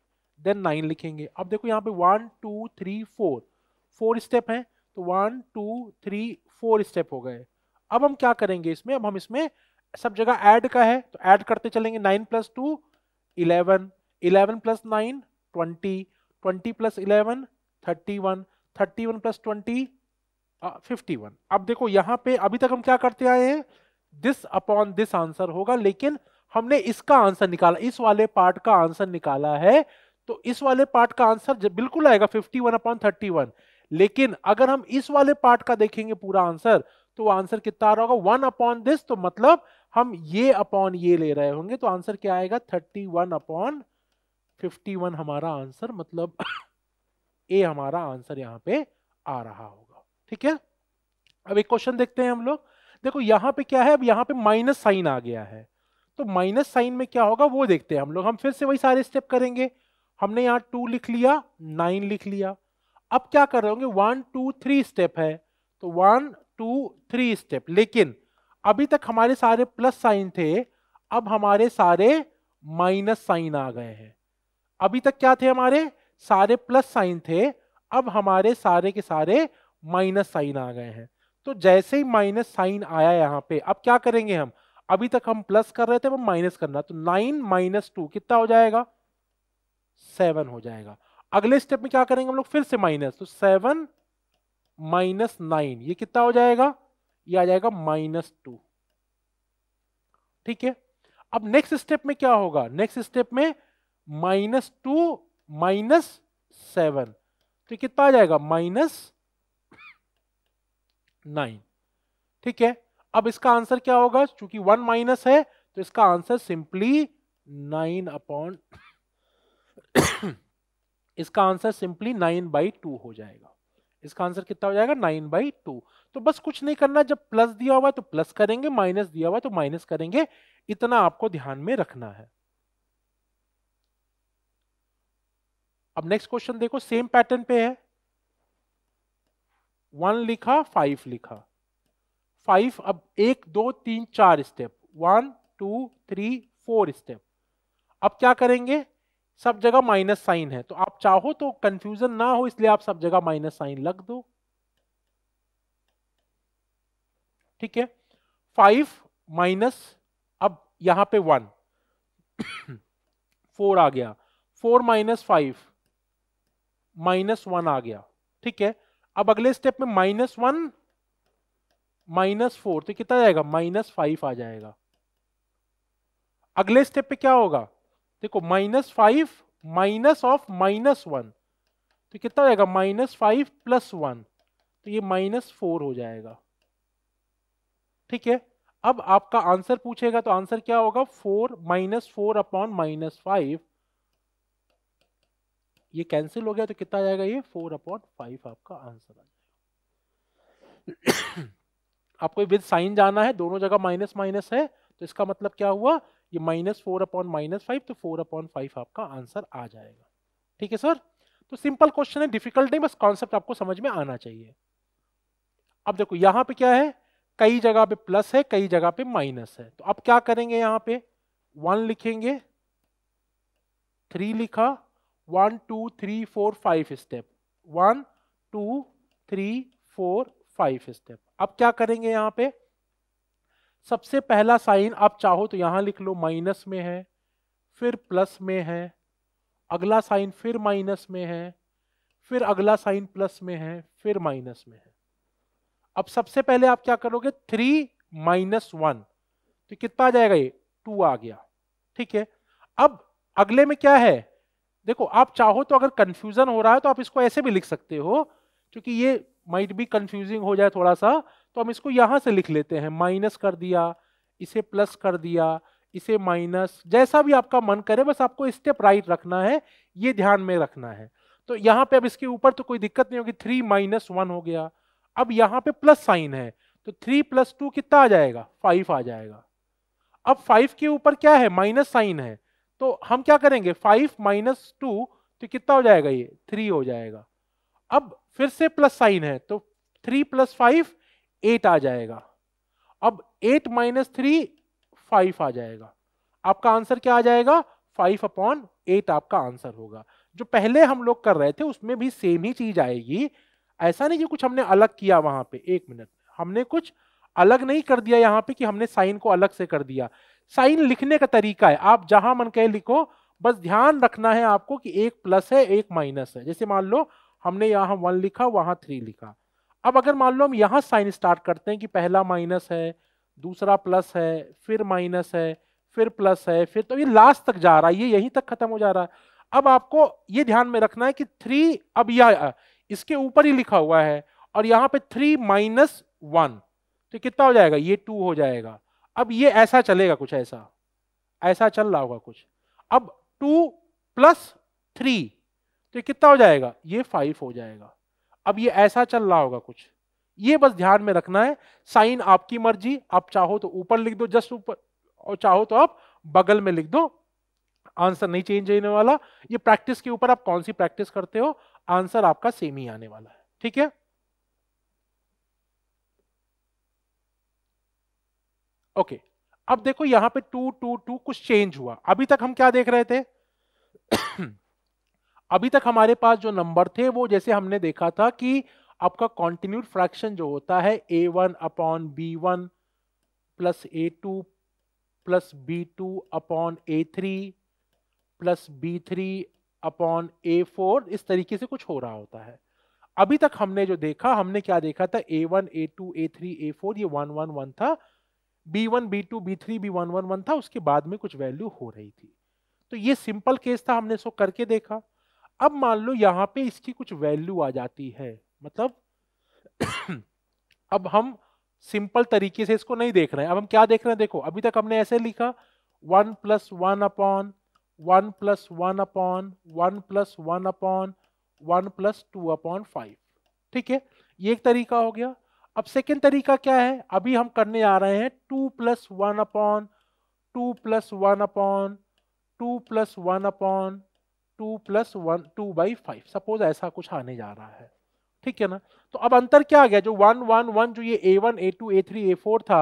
देन नाइन लिखेंगे अब देखो यहाँ पे one two three four four step हैं तो one two three four step हो गए अब हम क्या करेंगे इसमें अब हम इसमें सब जगह ऐड का है तो ऐड करते चलेंगे nine plus two eleven eleven plus nine twenty twenty plus eleven thirty one thirty one plus twenty fifty one अब देखो यहाँ पे अभी तक हम क्या करते आए हैं दिस अपॉन दिस आंसर होगा लेकिन हमने इसका आंसर निकाला इस वाले पार्ट का आंसर निकाला है तो इस वाले पार्ट का आंसर बिल्कुल आएगा fifty one upon thirty one लेकिन अगर हम इस वाले पार्ट का देखेंगे पूरा आंसर तो आंसर कितना आ रहा होगा वन अपॉन दिस तो मतलब हम ये अपॉन ये ले रहे होंगे तो आंसर क्या आएगा thirty one upon fifty one हमारा आंसर मतलब ए हमारा आंसर यहाँ पे आ रहा होगा ठीक है अब एक क्वेश्चन देखते हैं हम लोग देखो यहाँ पे क्या है अब यहाँ पे माइनस साइन आ गया है तो माइनस साइन में क्या होगा वो देखते हैं हम लोग हम फिर से वही सारे स्टेप करेंगे हमने यहाँ टू लिख लिया नाइन लिख लिया अब क्या कर रहे होंगे वन टू थ्री स्टेप है तो वन टू थ्री स्टेप लेकिन अभी तक हमारे सारे प्लस साइन थे अब हमारे सारे माइनस साइन आ गए हैं अभी तक क्या थे हमारे सारे प्लस साइन थे अब हमारे सारे के सारे माइनस साइन आ गए हैं तो जैसे ही माइनस साइन आया यहाँ पे अब क्या करेंगे हम अभी तक हम प्लस कर रहे थे अब माइनस करना तो नाइन माइनस टू कितना हो जाएगा सेवन हो जाएगा अगले स्टेप में क्या करेंगे हम लोग फिर से माइनस तो सेवन माइनस नाइन ये कितना हो जाएगा ये आ जाएगा माइनस टू ठीक है अब नेक्स्ट स्टेप में क्या होगा नेक्स्ट स्टेप में माइनस टू माइनस सेवन तो कितना आ जाएगा माइनस नाइन ठीक है अब इसका आंसर क्या होगा चूंकि वन माइनस है तो इसका आंसर सिंपली नाइन अपॉन इसका answer simply nine by two हो जाएगा इसका आंसर कितना हो जाएगा नाइन बाई टू तो बस कुछ नहीं करना जब प्लस दिया हुआ है तो प्लस करेंगे माइनस दिया हुआ है तो माइनस करेंगे इतना आपको ध्यान में रखना है अब नेक्स्ट क्वेश्चन देखो सेम पैटर्न पे है वन लिखा फाइव लिखा फाइव अब एक दो तीन चार step one two three four step अब क्या करेंगे सब जगह माइनस साइन है तो आप चाहो तो कंफ्यूजन ना हो इसलिए आप सब जगह माइनस साइन लग दो ठीक है फाइव माइनस अब यहां पे वन फोर आ गया four minus five minus one आ गया ठीक है अब अगले स्टेप में माइनस वन माइनस फोर तो कितना जाएगा माइनस फाइव आ जाएगा अगले स्टेप पे क्या होगा देखो minus five minus of minus one तो कितना हो जाएगा माइनस फाइव प्लस वन तो ये माइनस फोर हो जाएगा ठीक है अब आपका आंसर पूछेगा तो आंसर क्या होगा four minus four upon minus five ये कैंसिल हो गया तो कितना आ जाएगा ये फोर अपॉन फाइव आपका आंसर आ जाएगा आपको विद साइन जाना है दोनों जगह माइनस माइनस है तो इसका मतलब क्या हुआ ये minus four upon minus five तो फोर अपॉन फाइव आपका आंसर आ जाएगा ठीक है सर तो सिंपल क्वेश्चन है डिफिकल्ट नहीं बस कॉन्सेप्ट आपको समझ में आना चाहिए अब देखो यहां पे क्या है कई जगह पे प्लस है कई जगह पे माइनस है तो अब क्या करेंगे यहां पे वन लिखेंगे थ्री लिखा one two three four five step one two three four five step अब क्या करेंगे यहां पे सबसे पहला साइन आप चाहो तो यहाँ लिख लो माइनस में है फिर प्लस में है अगला साइन फिर माइनस में है फिर अगला साइन प्लस में है फिर माइनस में है अब सबसे पहले आप क्या करोगे थ्री माइनस वन तो कितना आ जाएगा ये टू आ गया ठीक है अब अगले में क्या है देखो आप चाहो तो अगर कंफ्यूजन हो रहा है तो आप इसको ऐसे भी लिख सकते हो क्योंकि ये माइट भी कंफ्यूजिंग हो जाए थोड़ा सा तो हम इसको यहाँ से लिख लेते हैं माइनस कर दिया इसे प्लस कर दिया इसे माइनस जैसा भी आपका मन करे बस आपको स्टेप राइट रखना है ये ध्यान में रखना है तो यहाँ पे अब इसके ऊपर तो कोई दिक्कत नहीं होगी थ्री माइनस वन हो गया अब यहाँ पे प्लस साइन है तो थ्री प्लस टू कितना आ जाएगा फाइव आ जाएगा अब फाइव के ऊपर क्या है माइनस साइन है तो हम क्या करेंगे फाइव माइनस टू तो कितना हो जाएगा ये थ्री हो जाएगा अब फिर से प्लस साइन है तो थ्री प्लस फाइव एट आ जाएगा अब एट माइनस थ्री फाइव आ जाएगा आपका आंसर क्या आ जाएगा फाइव अपॉन एट आपका आंसर होगा जो पहले हम लोग कर रहे थे उसमें भी सेम ही चीज आएगी ऐसा नहीं कि कुछ हमने अलग किया वहां पे एक मिनट हमने कुछ अलग नहीं कर दिया यहाँ पे कि हमने साइन को अलग से कर दिया साइन लिखने का तरीका है आप जहां मन कहे लिखो बस ध्यान रखना है आपको कि एक प्लस है एक माइनस है जैसे मान लो हमने यहाँ वन लिखा वहां थ्री लिखा अब अगर मान लो हम यहाँ साइन स्टार्ट करते हैं कि पहला माइनस है दूसरा प्लस है फिर माइनस है फिर प्लस है फिर तो ये लास्ट तक जा रहा है ये यहीं तक खत्म हो जा रहा है अब आपको ये ध्यान में रखना है कि थ्री अब यह इसके ऊपर ही लिखा हुआ है और यहाँ पे थ्री माइनस वन तो कितना हो जाएगा ये टू हो जाएगा अब ये ऐसा चलेगा कुछ ऐसा ऐसा चल रहा होगा कुछ अब टू प्लस थ्री तो कितना हो जाएगा ये फाइव हो जाएगा अब ये ऐसा चल रहा होगा कुछ ये बस ध्यान में रखना है साइन आपकी मर्जी आप चाहो तो ऊपर लिख दो जस्ट ऊपर और चाहो तो आप बगल में लिख दो आंसर नहीं चेंज होने वाला ये प्रैक्टिस के ऊपर आप कौन सी प्रैक्टिस करते हो आंसर आपका सेम ही आने वाला है ठीक है ओके अब देखो यहां पे टू टू टू कुछ चेंज हुआ अभी तक हम क्या देख रहे थे अभी तक हमारे पास जो नंबर थे वो जैसे हमने देखा था कि आपका कॉन्टिन्यूड फ्रैक्शन जो होता है A one upon B one plus A two plus B two upon A three plus B three upon A four इस तरीके से कुछ हो रहा होता है अभी तक हमने जो देखा हमने क्या देखा था A one A two A three A four ये वन वन वन था B one B two B three B one one one था उसके बाद में कुछ वैल्यू हो रही थी तो ये सिंपल केस था हमने इसको करके देखा अब मान लो यहाँ पे इसकी कुछ वैल्यू आ जाती है मतलब अब हम सिंपल तरीके से इसको नहीं देख रहे हैं अब हम क्या देख रहे हैं देखो अभी तक हमने ऐसे लिखा one plus one upon one plus one upon one plus one upon one plus two upon five ठीक है ये एक तरीका हो गया अब सेकेंड तरीका क्या है अभी हम करने आ रहे हैं two plus one upon two plus one upon two plus one upon two plus one two by five suppose ऐसा कुछ आने जा रहा है ठीक है ना तो अब अंतर क्या आ गया जो वन वन वन जो ये A one A two A three A four था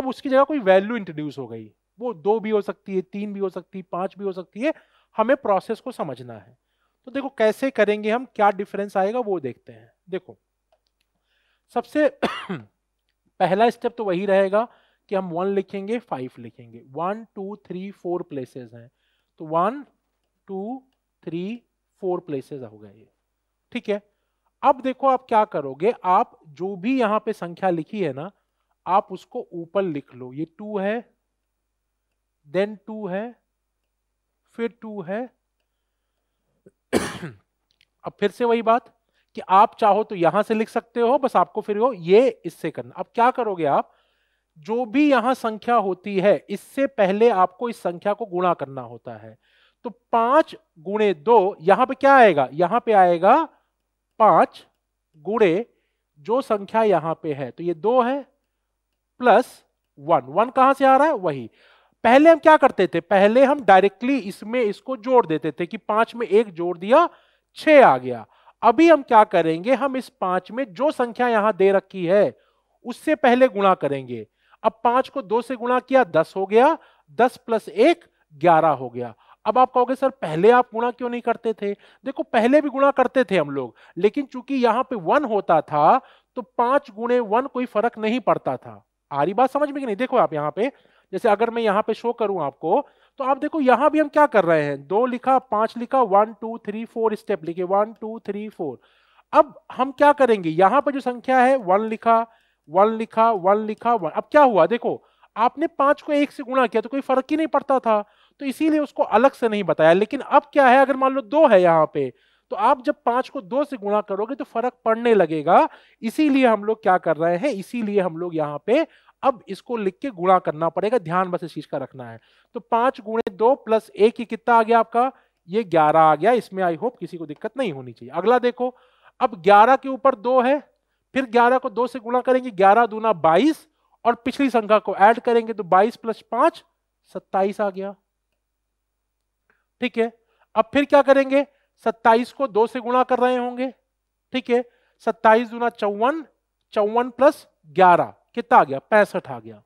अब उसकी जगह कोई वैल्यू इंट्रोड्यूस हो गई वो दो भी हो सकती है तीन भी हो सकती है पांच भी हो सकती है हमें प्रोसेस को समझना है तो देखो कैसे करेंगे हम क्या डिफरेंस आएगा वो देखते हैं देखो सबसे पहला स्टेप तो वही रहेगा कि हम वन लिखेंगे फाइव लिखेंगे one two three four places हैं तो one two three four places हो गए ठीक है अब देखो आप क्या करोगे आप जो भी यहां पे संख्या लिखी है ना आप उसको ऊपर लिख लो ये टू है देन टू है फिर टू है अब फिर से वही बात कि आप चाहो तो यहां से लिख सकते हो बस आपको फिर हो ये इससे करना अब क्या करोगे आप जो भी यहां संख्या होती है इससे पहले आपको इस संख्या को गुणा करना होता है तो पांच गुणे दो यहां पे क्या आएगा यहां पे आएगा पांच गुणे जो संख्या यहां पे है तो ये दो है प्लस वन वन कहां से आ रहा है वही पहले हम क्या करते थे पहले हम डायरेक्टली इसमें इसको जोड़ देते थे कि पांच में एक जोड़ दिया छ आ गया अभी हम क्या करेंगे हम इस पांच में जो संख्या यहां दे रखी है उससे पहले गुणा करेंगे अब पांच को दो से गुणा किया दस हो गया दस प्लस एक ग्यारह हो गया अब आप कहोगे सर पहले आप गुणा क्यों नहीं करते थे देखो पहले भी गुणा करते थे हम लोग लेकिन चूंकि यहाँ पे वन होता था तो पांच गुणे वन कोई फर्क नहीं पड़ता था आ रही बात समझ में कि नहीं देखो आप यहाँ पे जैसे अगर मैं यहाँ पे शो करूं आपको तो आप देखो यहाँ भी हम क्या कर रहे हैं दो लिखा पांच लिखा one two three four step लिखे वन टू थ्री फोर अब हम क्या करेंगे यहाँ पर जो संख्या है वन लिखा वन लिखा वन लिखा वन अब क्या हुआ देखो आपने पांच को एक से गुणा किया तो कोई फर्क ही नहीं पड़ता था तो इसीलिए उसको अलग से नहीं बताया लेकिन अब क्या है अगर मान लो दो है यहाँ पे तो आप जब पांच को दो से गुणा करोगे तो फर्क पड़ने लगेगा इसीलिए हम लोग क्या कर रहे हैं इसीलिए हम लोग यहाँ पे अब इसको लिख के गुणा करना पड़ेगा ध्यान बस इस चीज का रखना है तो पांच गुणे दो प्लस एक ही कितना आ गया आपका ये ग्यारह आ गया इसमें आई होप किसी को दिक्कत नहीं होनी चाहिए अगला देखो अब ग्यारह के ऊपर दो है फिर ग्यारह को दो से गुणा करेंगे ग्यारह दूना बाईस और पिछली संख्या को ऐड करेंगे तो बाईस प्लस पांच सत्ताईस आ गया ठीक है अब फिर क्या करेंगे 27 को दो से गुणा कर रहे होंगे ठीक है 27 गुना चौवन चौवन प्लस ग्यारह कितना आ गया पैंसठ आ गया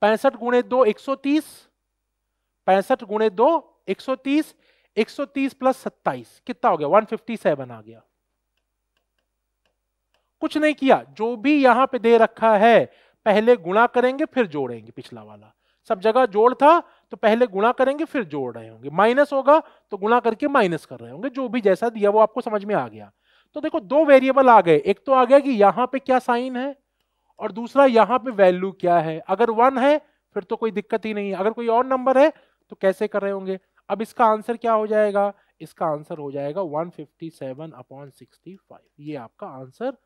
पैंसठ गुणे दो एक सौ तीस पैंसठ गुणे दो एक सौ तीस एक सौ तीस प्लस सत्ताईस कितना हो गया वन फिफ्टी सेवन आ गया कुछ नहीं किया जो भी यहां पे दे रखा है पहले गुणा करेंगे फिर जोड़ेंगे पिछला वाला सब जगह जोड़ था तो पहले गुणा करेंगे फिर जोड़ रहे होंगे माइनस होगा तो गुणा करके माइनस कर रहे होंगे जो भी जैसा दिया वो आपको समझ में आ गया तो देखो दो वेरिएबल आ गए एक तो आ गया कि यहाँ पे क्या साइन है और दूसरा यहाँ पे वैल्यू क्या है अगर वन है फिर तो कोई दिक्कत ही नहीं है अगर कोई और नंबर है तो कैसे कर रहे होंगे अब इसका आंसर क्या हो जाएगा इसका आंसर हो जाएगा one fifty seven upon sixty five ये आपका आंसर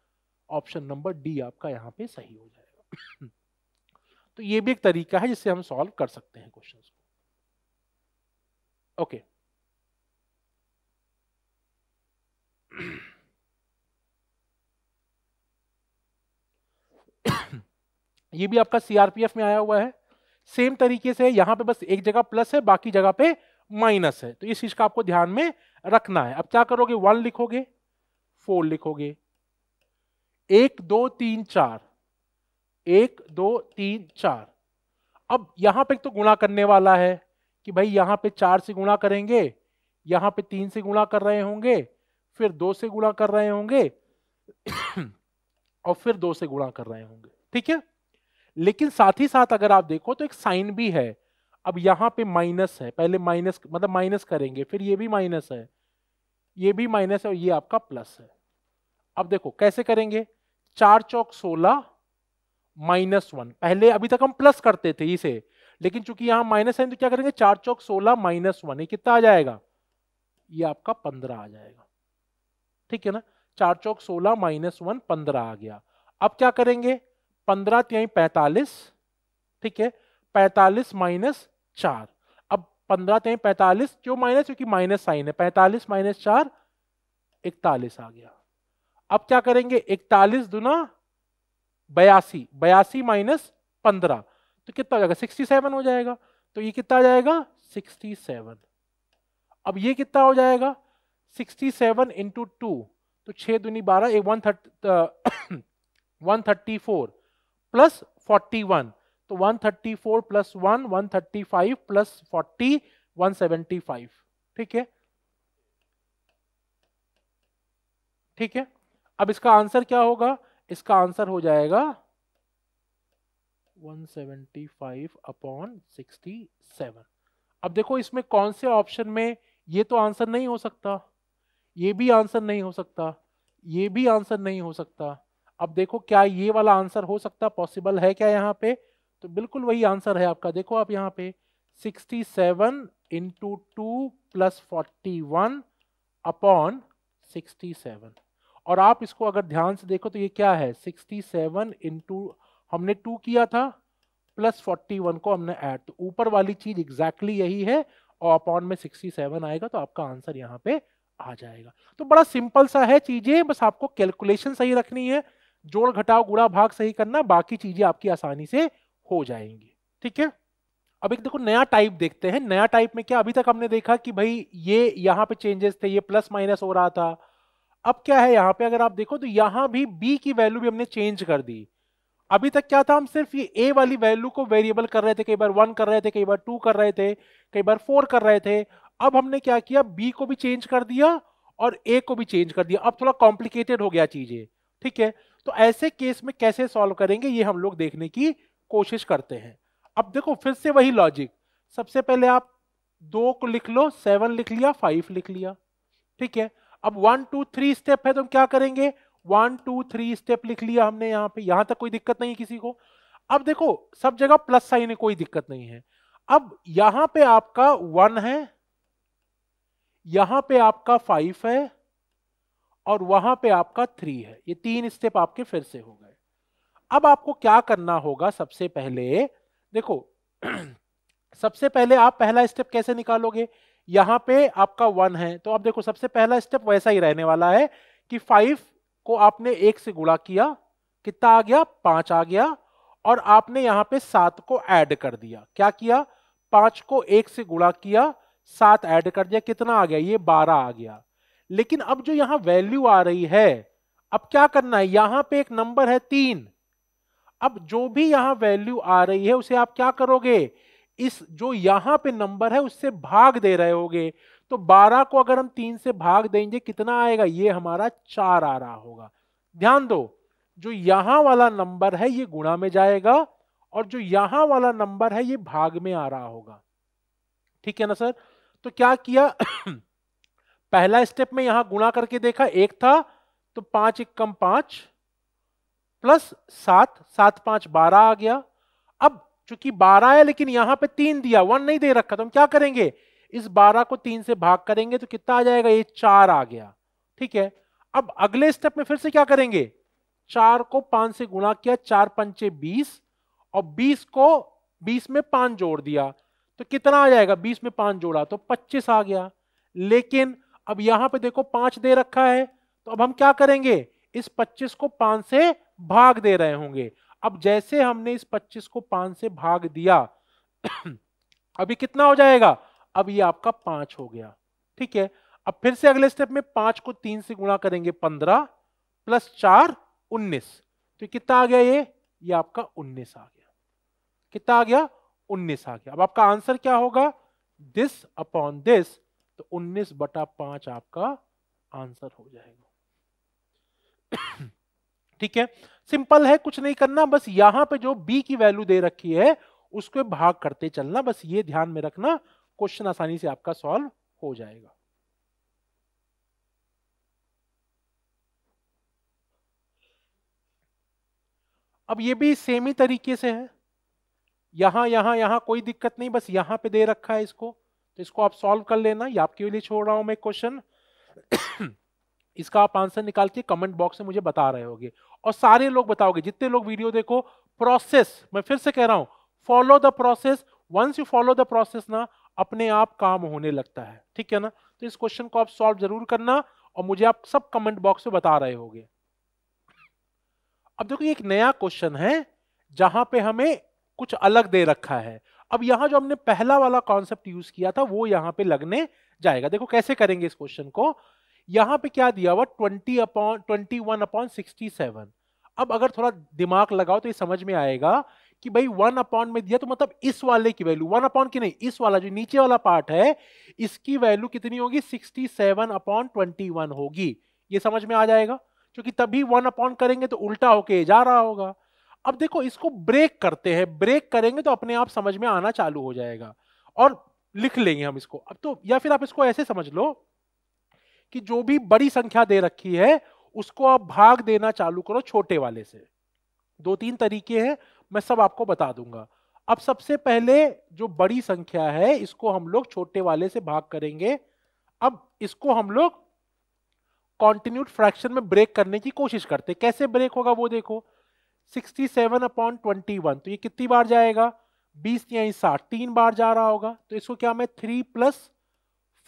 ऑप्शन नंबर डी आपका यहाँ पे सही हो जाएगा तो ये भी एक तरीका है जिससे हम सॉल्व कर सकते हैं क्वेश्चन को ओके ये भी आपका सीआरपीएफ में आया हुआ है सेम तरीके से यहां पे बस एक जगह प्लस है बाकी जगह पे माइनस है तो इस चीज का आपको ध्यान में रखना है अब क्या करोगे वन लिखोगे फोर लिखोगे एक दो तीन चार एक दो तीन चार अब यहां पे तो गुणा करने वाला है कि भाई यहां पे चार से गुणा करेंगे यहां पे तीन से गुणा कर रहे होंगे फिर दो से गुणा कर रहे होंगे और फिर दो से गुणा कर रहे होंगे ठीक है लेकिन साथ ही साथ अगर आप देखो तो एक साइन भी है अब यहाँ पे माइनस है पहले माइनस मतलब माइनस करेंगे फिर ये भी माइनस है ये भी माइनस है और ये आपका प्लस है अब देखो कैसे करेंगे चार चौक सोलह माइनस वन पहले अभी तक हम प्लस करते थे इसे लेकिन चूंकि यहां माइनस है तो क्या करेंगे चार चौक सोलह माइनस वन ये कितना आ जाएगा ये आपका पंद्रह आ जाएगा ठीक है ना चार चौक सोलह माइनस वन पंद्रह आ गया अब क्या करेंगे पंद्रह त्याई तो पैतालीस ठीक है पैतालीस माइनस चार अब पंद्रह त्याई तो पैतालीस क्यों माइनस क्योंकि माइनस साइन है पैतालीस माइनस चार इकतालीस आ गया अब क्या करेंगे इकतालीस दुना बयासी बयासी माइनस पंद्रह तो कितना हो जाएगा सिक्सटी सेवन हो जाएगा तो ये कितना आ जाएगा सिक्सटी सेवन अब ये कितना हो जाएगा सिक्सटी सेवन इंटू टू तो छः दूनी बारह एक one thirty one thirty four plus forty one तो one thirty four plus one one thirty five plus forty one seventy five ठीक है ठीक है अब इसका आंसर क्या होगा इसका आंसर हो जाएगा 175 अपॉन 67 अब देखो इसमें कौन से ऑप्शन में ये तो आंसर नहीं हो सकता ये भी आंसर नहीं हो सकता ये भी आंसर नहीं हो सकता अब देखो क्या ये वाला आंसर हो सकता पॉसिबल है क्या यहाँ पे तो बिल्कुल वही आंसर है आपका देखो आप यहाँ पे 67 seven into two plus forty one upon sixty seven और आप इसको अगर ध्यान से देखो तो ये क्या है 67 सेवन इंटू हमने टू किया था प्लस 41 को हमने ऐड तो ऊपर वाली चीज एग्जैक्टली exactly यही है और अपॉन में 67 आएगा तो आपका आंसर यहाँ पे आ जाएगा तो बड़ा सिंपल सा है चीजें बस आपको कैलकुलेशन सही रखनी है जोड़ घटाओ गुड़ा भाग सही करना बाकी चीजें आपकी आसानी से हो जाएंगी ठीक है अब एक देखो नया टाइप देखते हैं नया टाइप में क्या अभी तक हमने देखा कि भाई ये यहाँ पे चेंजेस थे ये प्लस माइनस हो रहा था अब क्या है यहां पे अगर आप देखो तो यहां भी बी की वैल्यू भी हमने चेंज कर दी अभी तक क्या था हम सिर्फ ये ए वाली वैल्यू को वेरिएबल कर रहे थे कई बार वन कर रहे थे कई बार टू कर रहे थे कई बार फोर कर रहे थे अब हमने क्या किया बी को भी चेंज कर दिया और ए को भी चेंज कर दिया अब थोड़ा कॉम्प्लिकेटेड हो गया चीजें ठीक है तो ऐसे केस में कैसे सॉल्व करेंगे ये हम लोग देखने की कोशिश करते हैं अब देखो फिर से वही लॉजिक सबसे पहले आप दो को लिख लो सेवन लिख लिया फाइव लिख लिया ठीक है अब वन टू थ्री स्टेप है तो हम क्या करेंगे वन टू थ्री स्टेप लिख लिया हमने यहाँ पे यहां तक कोई दिक्कत नहीं किसी को अब देखो सब जगह प्लस साइन है कोई दिक्कत नहीं है अब यहां पे आपका वन है यहां पे आपका फाइव है और वहां पे आपका थ्री है ये तीन स्टेप आपके फिर से हो गए अब आपको क्या करना होगा सबसे पहले देखो सबसे पहले आप पहला स्टेप कैसे निकालोगे यहां पे आपका वन है तो आप देखो सबसे पहला स्टेप वैसा ही रहने वाला है कि फाइव को आपने एक से गुणा किया कितना आ गया पांच आ गया और आपने यहां पे सात को ऐड कर दिया क्या किया पांच को एक से गुणा किया सात ऐड कर दिया कितना आ गया ये बारह आ गया लेकिन अब जो यहां वैल्यू आ रही है अब क्या करना है यहां पे एक नंबर है तीन अब जो भी यहां वैल्यू आ रही है उसे आप क्या करोगे इस जो यहां पे नंबर है उससे भाग दे रहे होगे तो 12 को अगर हम तीन से भाग देंगे कितना आएगा ये हमारा चार आ रहा होगा ध्यान दो जो यहां वाला नंबर है ये गुणा में जाएगा और जो यहां वाला नंबर है ये भाग में आ रहा होगा ठीक है ना सर तो क्या किया पहला स्टेप में यहां गुणा करके देखा एक था तो पांच एक कम पांच प्लस सात सात पांच बारह आ गया अब चूंकि बारह है लेकिन यहां पे तीन दिया वन नहीं दे रखा तो हम क्या करेंगे इस बारह को तीन से भाग करेंगे तो कितना आ जाएगा ये चार आ गया ठीक है अब अगले स्टेप में फिर से क्या करेंगे चार को पांच से गुणा किया चार पंचे बीस और बीस को बीस में पांच जोड़ दिया तो कितना आ जाएगा बीस में पांच जोड़ा तो पच्चीस आ गया लेकिन अब यहां पर देखो पांच दे रखा है तो अब हम क्या करेंगे इस पच्चीस को पांच से भाग दे रहे होंगे अब जैसे हमने इस 25 को 5 से भाग दिया अभी कितना हो जाएगा अब ये आपका पांच हो गया ठीक है अब फिर से अगले स्टेप में पांच को तीन से गुणा करेंगे पंद्रह प्लस चार उन्नीस तो कितना आ गया ये ये आपका उन्नीस आ गया कितना आ गया उन्नीस आ गया अब आपका आंसर क्या होगा दिस अपॉन दिस तो उन्नीस बटा पांच आपका आंसर हो जाएगा ठीक है सिंपल है कुछ नहीं करना बस यहां पे जो बी की वैल्यू दे रखी है उसको भाग करते चलना बस ये ध्यान में रखना क्वेश्चन आसानी से आपका सॉल्व हो जाएगा अब ये भी सेम ही तरीके से है यहां यहां यहां कोई दिक्कत नहीं बस यहां पे दे रखा है इसको तो इसको आप सॉल्व कर लेना ये आपके लिए छोड़ रहा हूं मैं क्वेश्चन इसका आप आंसर निकाल के कमेंट बॉक्स में मुझे बता रहे होगे और सारे लोग बताओगे जितने लोग वीडियो देखो प्रोसेस मैं फिर से कह रहा हूं follow the process once you follow the process ना अपने आप काम होने लगता है ठीक है ना तो इस क्वेश्चन को आप सॉल्व जरूर करना और मुझे आप सब कमेंट बॉक्स में बता रहे होगे अब देखो एक नया क्वेश्चन है जहां पे हमें कुछ अलग दे रखा है अब यहां जो हमने पहला वाला कॉन्सेप्ट यूज किया था वो यहां पे लगने जाएगा देखो कैसे करेंगे इस क्वेश्चन को यहां पे क्या दिया हुआ twenty upon twenty one upon sixty seven अब अगर थोड़ा दिमाग लगाओ तो ये समझ में आएगा कि भाई वन अपॉन में दिया तो मतलब इस वाले की वैल्यू वन अपॉन की नहीं इस वाला जो नीचे वाला पार्ट है इसकी वैल्यू कितनी होगी sixty seven upon twenty one होगी ये समझ में आ जाएगा क्योंकि तभी वन अपॉन करेंगे तो उल्टा होके जा रहा होगा अब देखो इसको ब्रेक करते हैं ब्रेक करेंगे तो अपने आप समझ में आना चालू हो जाएगा और लिख लेंगे हम इसको अब तो या फिर आप इसको ऐसे समझ लो कि जो भी बड़ी संख्या दे रखी है उसको आप भाग देना चालू करो छोटे वाले से दो तीन तरीके हैं मैं सब आपको बता दूंगा अब सबसे पहले जो बड़ी संख्या है इसको हम लोग छोटे वाले से भाग करेंगे अब इसको हम लोग कॉन्टिन्यूट फ्रैक्शन में ब्रेक करने की कोशिश करते कैसे ब्रेक होगा वो देखो 67 सेवन अपॉन ट्वेंटी तो ये कितनी बार जाएगा 20 या साठ तीन बार जा रहा होगा तो इसको क्या मैं 3 प्लस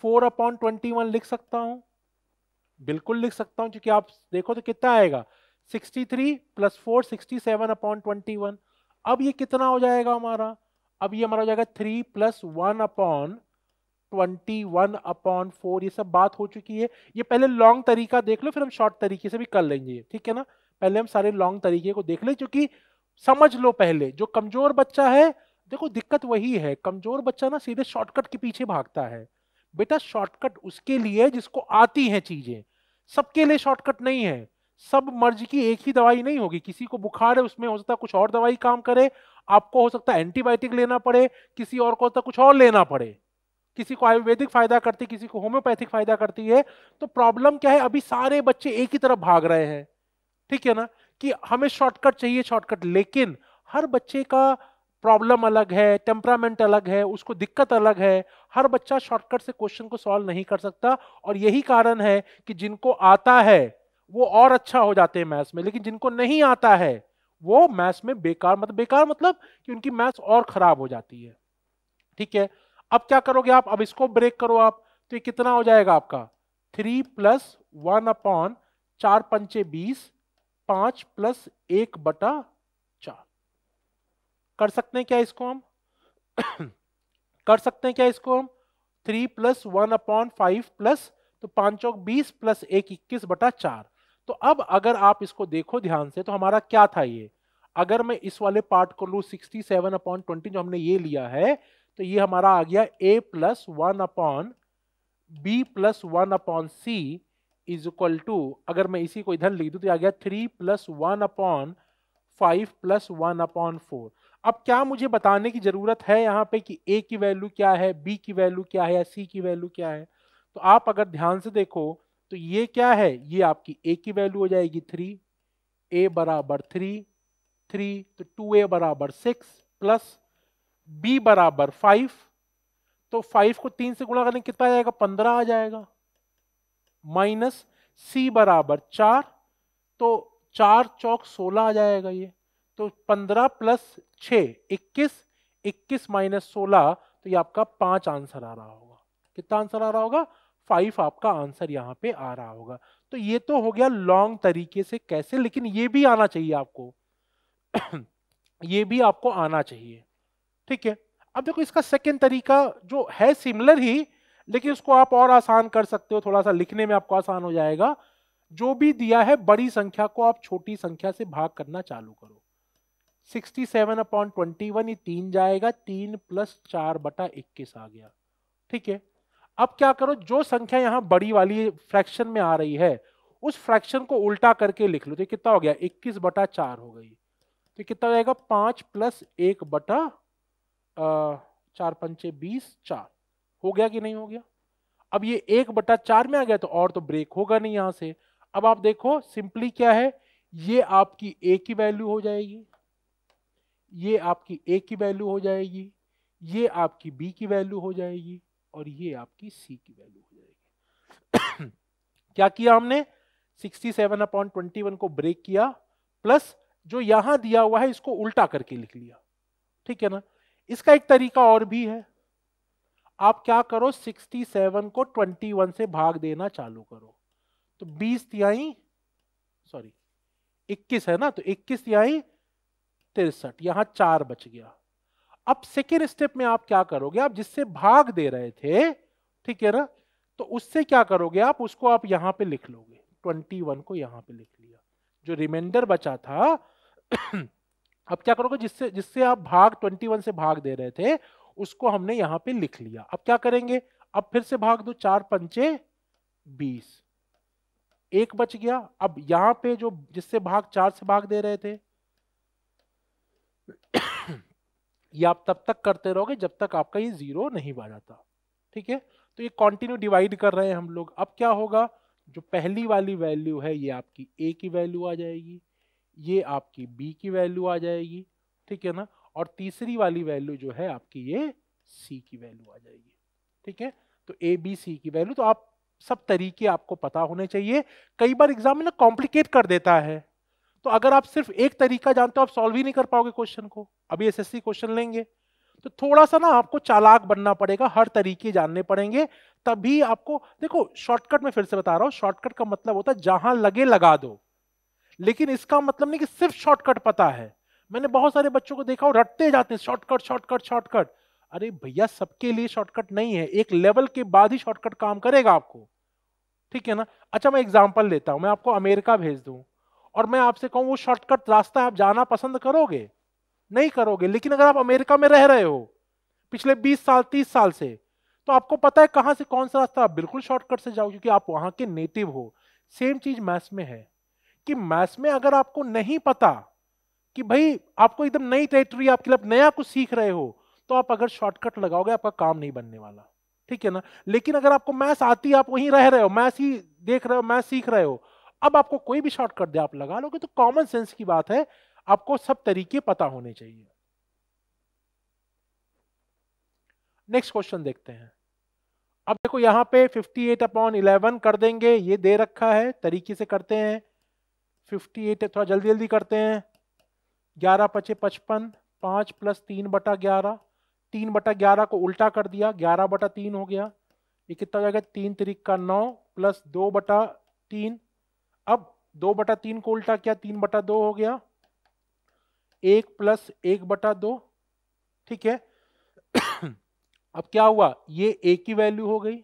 फोर अपॉन ट्वेंटी लिख सकता हूं बिल्कुल लिख सकता हूं क्योंकि आप देखो तो कितना आएगा 63 three plus four sixty seven upon twenty अब ये कितना हो जाएगा हमारा अब ये हमारा हो जाएगा three plus one upon twenty one upon four ये सब बात हो चुकी है ये पहले लॉन्ग तरीका देख लो फिर हम शॉर्ट तरीके से भी कर लेंगे ठीक है ना पहले हम सारे लॉन्ग तरीके को देख लें क्योंकि समझ लो पहले जो कमजोर बच्चा है देखो दिक्कत वही है कमजोर बच्चा ना सीधे शॉर्टकट के पीछे भागता है बेटा शॉर्टकट उसके लिए जिसको आती हैं चीजें सबके लिए शॉर्टकट नहीं है सब मर्ज की एक ही दवाई नहीं होगी किसी को बुखार है उसमें हो सकता है कुछ और दवाई काम करे आपको हो सकता है एंटीबायोटिक लेना पड़े किसी और को हो सकता कुछ और लेना पड़े किसी को आयुर्वेदिक फायदा करती किसी को होम्योपैथिक फायदा करती है तो प्रॉब्लम क्या है अभी सारे बच्चे एक ही तरफ भाग रहे हैं ठीक है ना कि हमें शॉर्टकट चाहिए शॉर्टकट लेकिन हर बच्चे का प्रॉब्लम अलग है टेम्परामेंट अलग है उसको दिक्कत अलग है हर बच्चा शॉर्टकट से क्वेश्चन को सॉल्व नहीं कर सकता और यही कारण है कि जिनको आता है वो और अच्छा हो जाते हैं मैथ्स में लेकिन जिनको नहीं आता है वो मैथ्स में बेकार मतलब बेकार मतलब कि उनकी मैथ्स और खराब हो जाती है ठीक है अब क्या करोगे आप अब इसको ब्रेक करो आप तो ये कितना हो जाएगा आपका थ्री प्लस वन अपॉन चार पंचे बीस पांच प्लस एक बटा कर सकते हैं क्या इसको हम कर सकते हैं क्या इसको हम three plus one upon five plus तो पांच चौक बीस प्लस एक इक्कीस बटा चार तो अब अगर आप इसको देखो ध्यान से तो हमारा क्या था ये अगर मैं इस वाले पार्ट को लू सिक्सटी सेवन अपॉन ट्वेंटी जो हमने ये लिया है तो ये हमारा आ गया A plus one upon B plus one upon C is equal to अगर मैं इसी को इधर लिख दू तो आ गया three plus one upon five plus one upon four अब क्या मुझे बताने की ज़रूरत है यहाँ पे कि ए की वैल्यू क्या है बी की वैल्यू क्या है या सी की वैल्यू क्या है तो आप अगर ध्यान से देखो तो ये क्या है ये आपकी ए की वैल्यू हो जाएगी थ्री ए बराबर थ्री थ्री तो टू ए बराबर सिक्स प्लस बी बराबर फाइव तो फाइव को तीन से गुणा करने कितना आ जाएगा पंद्रह आ जाएगा माइनस सी बराबर चार तो चार चौक सोलह आ जाएगा ये तो पंद्रह प्लस छ इक्कीस इक्कीस माइनस सोलह तो ये आपका पांच आंसर आ रहा होगा कितना आंसर आ रहा होगा फाइव आपका आंसर यहाँ पे आ रहा होगा तो ये तो हो गया लॉन्ग तरीके से कैसे लेकिन ये भी आना चाहिए आपको ये भी आपको आना चाहिए ठीक है अब देखो इसका सेकेंड तरीका जो है सिमिलर ही लेकिन उसको आप और आसान कर सकते हो थोड़ा सा लिखने में आपको आसान हो जाएगा जो भी दिया है बड़ी संख्या को आप छोटी संख्या से भाग करना चालू करो sixty seven upon twenty one ये तीन जाएगा तीन प्लस चार बटा इक्कीस आ गया ठीक है अब क्या करो जो संख्या यहाँ बड़ी वाली फ्रैक्शन में आ रही है उस फ्रैक्शन को उल्टा करके लिख लो तो कितना हो गया इक्कीस बटा चार हो गई तो कितना हो जाएगा पांच प्लस एक बटा चार पंचे बीस चार हो गया कि नहीं हो गया अब ये एक बटा चार में आ गया तो और तो ब्रेक होगा नहीं यहाँ से अब आप देखो सिंपली क्या है ये आपकी ए की वैल्यू हो जाएगी ये आपकी ए की वैल्यू हो जाएगी ये आपकी बी की वैल्यू हो जाएगी और ये आपकी सी की वैल्यू हो जाएगी क्या किया हमने 67 सेवन अपॉन ट्वेंटी को ब्रेक किया प्लस जो यहां दिया हुआ है इसको उल्टा करके लिख लिया ठीक है ना इसका एक तरीका और भी है आप क्या करो 67 को 21 से भाग देना चालू करो तो 20 तिहाई सॉरी 21 है ना तो 21 तिहाई तिरसठ यहां चार बच गया अब सेकेंड स्टेप में आप क्या करोगे आप जिससे भाग दे रहे थे ठीक है ना तो उससे क्या करोगे आप उसको आप यहां पे लिख लोगे ट्वेंटी वन को यहां पे लिख लिया जो रिमाइंडर बचा था अब क्या करोगे जिससे जिससे आप भाग ट्वेंटी वन से भाग दे रहे थे उसको हमने यहां पे लिख लिया अब क्या करेंगे अब फिर से भाग दो चार पंचे बीस एक बच गया अब यहां पे जो जिससे भाग चार से भाग दे रहे थे ये आप तब तक करते रहोगे जब तक आपका ये जीरो नहीं जाता ठीक है तो ये कॉन्टिन्यू डिवाइड कर रहे हैं हम लोग अब क्या होगा जो पहली वाली वैल्यू है ये आपकी ए की वैल्यू आ जाएगी ये आपकी बी की वैल्यू आ जाएगी ठीक है ना और तीसरी वाली वैल्यू जो है आपकी ये सी की वैल्यू आ जाएगी ठीक है तो ए बी सी की वैल्यू तो आप सब तरीके आपको पता होने चाहिए कई बार एग्जाम में ना कॉम्प्लिकेट कर देता है तो अगर आप सिर्फ एक तरीका जानते हो आप सॉल्व ही नहीं कर पाओगे क्वेश्चन को अभी एस क्वेश्चन लेंगे तो थोड़ा सा ना आपको चालाक बनना पड़ेगा हर तरीके जानने पड़ेंगे तभी आपको देखो शॉर्टकट में फिर से बता रहा हूं शॉर्टकट का मतलब होता है जहां लगे लगा दो लेकिन इसका मतलब नहीं कि सिर्फ शॉर्टकट पता है मैंने बहुत सारे बच्चों को देखा रटते जाते हैं शॉर्टकट शॉर्टकट शॉर्टकट अरे भैया सबके लिए शॉर्टकट नहीं है एक लेवल के बाद ही शॉर्टकट काम करेगा आपको ठीक है ना अच्छा मैं एग्जाम्पल लेता हूं मैं आपको अमेरिका भेज दूं और मैं आपसे कहूं वो शॉर्टकट रास्ता आप जाना पसंद करोगे नहीं करोगे लेकिन अगर आप अमेरिका में रह रहे हो पिछले 20 साल 30 साल से तो आपको पता है कहां से कौन सा रास्ता आप बिल्कुल शॉर्टकट से जाओ क्योंकि आप वहां के नेटिव हो सेम चीज मैथ्स में है कि मैथ्स में अगर आपको नहीं पता कि भाई आपको एकदम नई टेरिटरी आपके लिए नया कुछ सीख रहे हो तो आप अगर शॉर्टकट लगाओगे आपका काम नहीं बनने वाला ठीक है ना लेकिन अगर आपको मैथ्स आती है आप वहीं रह रहे हो मैथ्स ही देख रहे हो मैथ्स सीख रहे हो अब आपको कोई भी शॉर्टकट दे आप लगा लोगे तो कॉमन सेंस की बात है आपको सब तरीके पता होने चाहिए नेक्स्ट क्वेश्चन देखते हैं अब देखो यहां पे 58 एट अपॉन इलेवन कर देंगे ये दे रखा है तरीके से करते हैं 58 एट थोड़ा जल्दी जल्दी करते हैं ग्यारह पचे पचपन पांच प्लस तीन बटा ग्यारह तीन बटा ग्यारह को उल्टा कर दिया ग्यारह बटा तीन हो गया ये कितना हो जाएगा तीन तरीक का नौ प्लस दो बटा तीन अब दो बटा तीन को उल्टा किया तीन बटा दो हो गया एक प्लस एक बटा दो ठीक है अब क्या हुआ ये ए की वैल्यू हो गई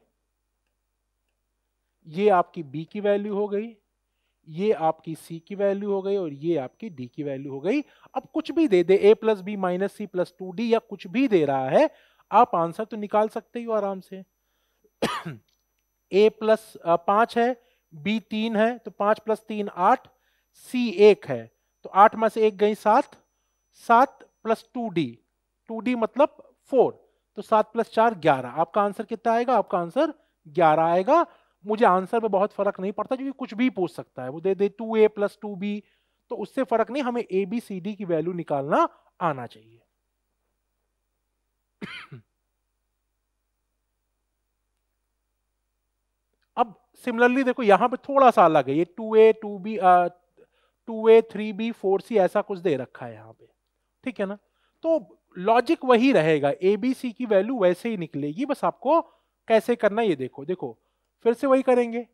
ये आपकी बी की वैल्यू हो गई ये आपकी सी की वैल्यू हो गई और ये आपकी डी की वैल्यू हो गई अब कुछ भी दे दे A plus B minus C plus two D या कुछ भी दे रहा है आप आंसर तो निकाल सकते हो आराम से ए प्लस पांच है बी तीन है तो पांच प्लस तीन आठ सी एक है तो आठ में से एक गई सात सात plus two D two D मतलब फोर तो सात प्लस चार ग्यारह आपका आंसर कितना आएगा आपका आंसर ग्यारह आएगा मुझे आंसर में बहुत फर्क नहीं पड़ता क्योंकि कुछ भी पूछ सकता है वो दे दे two A plus two B तो उससे फर्क नहीं हमें ए बी सी डी की वैल्यू निकालना आना चाहिए अब सिमिलरली देखो यहाँ पे थोड़ा सा अलग है ये two A two B two A three B four C ऐसा कुछ दे रखा है यहाँ पे ठीक है ना तो लॉजिक वही रहेगा ए बी सी की वैल्यू वैसे ही निकलेगी बस आपको कैसे करना ये देखो देखो फिर से वही करेंगे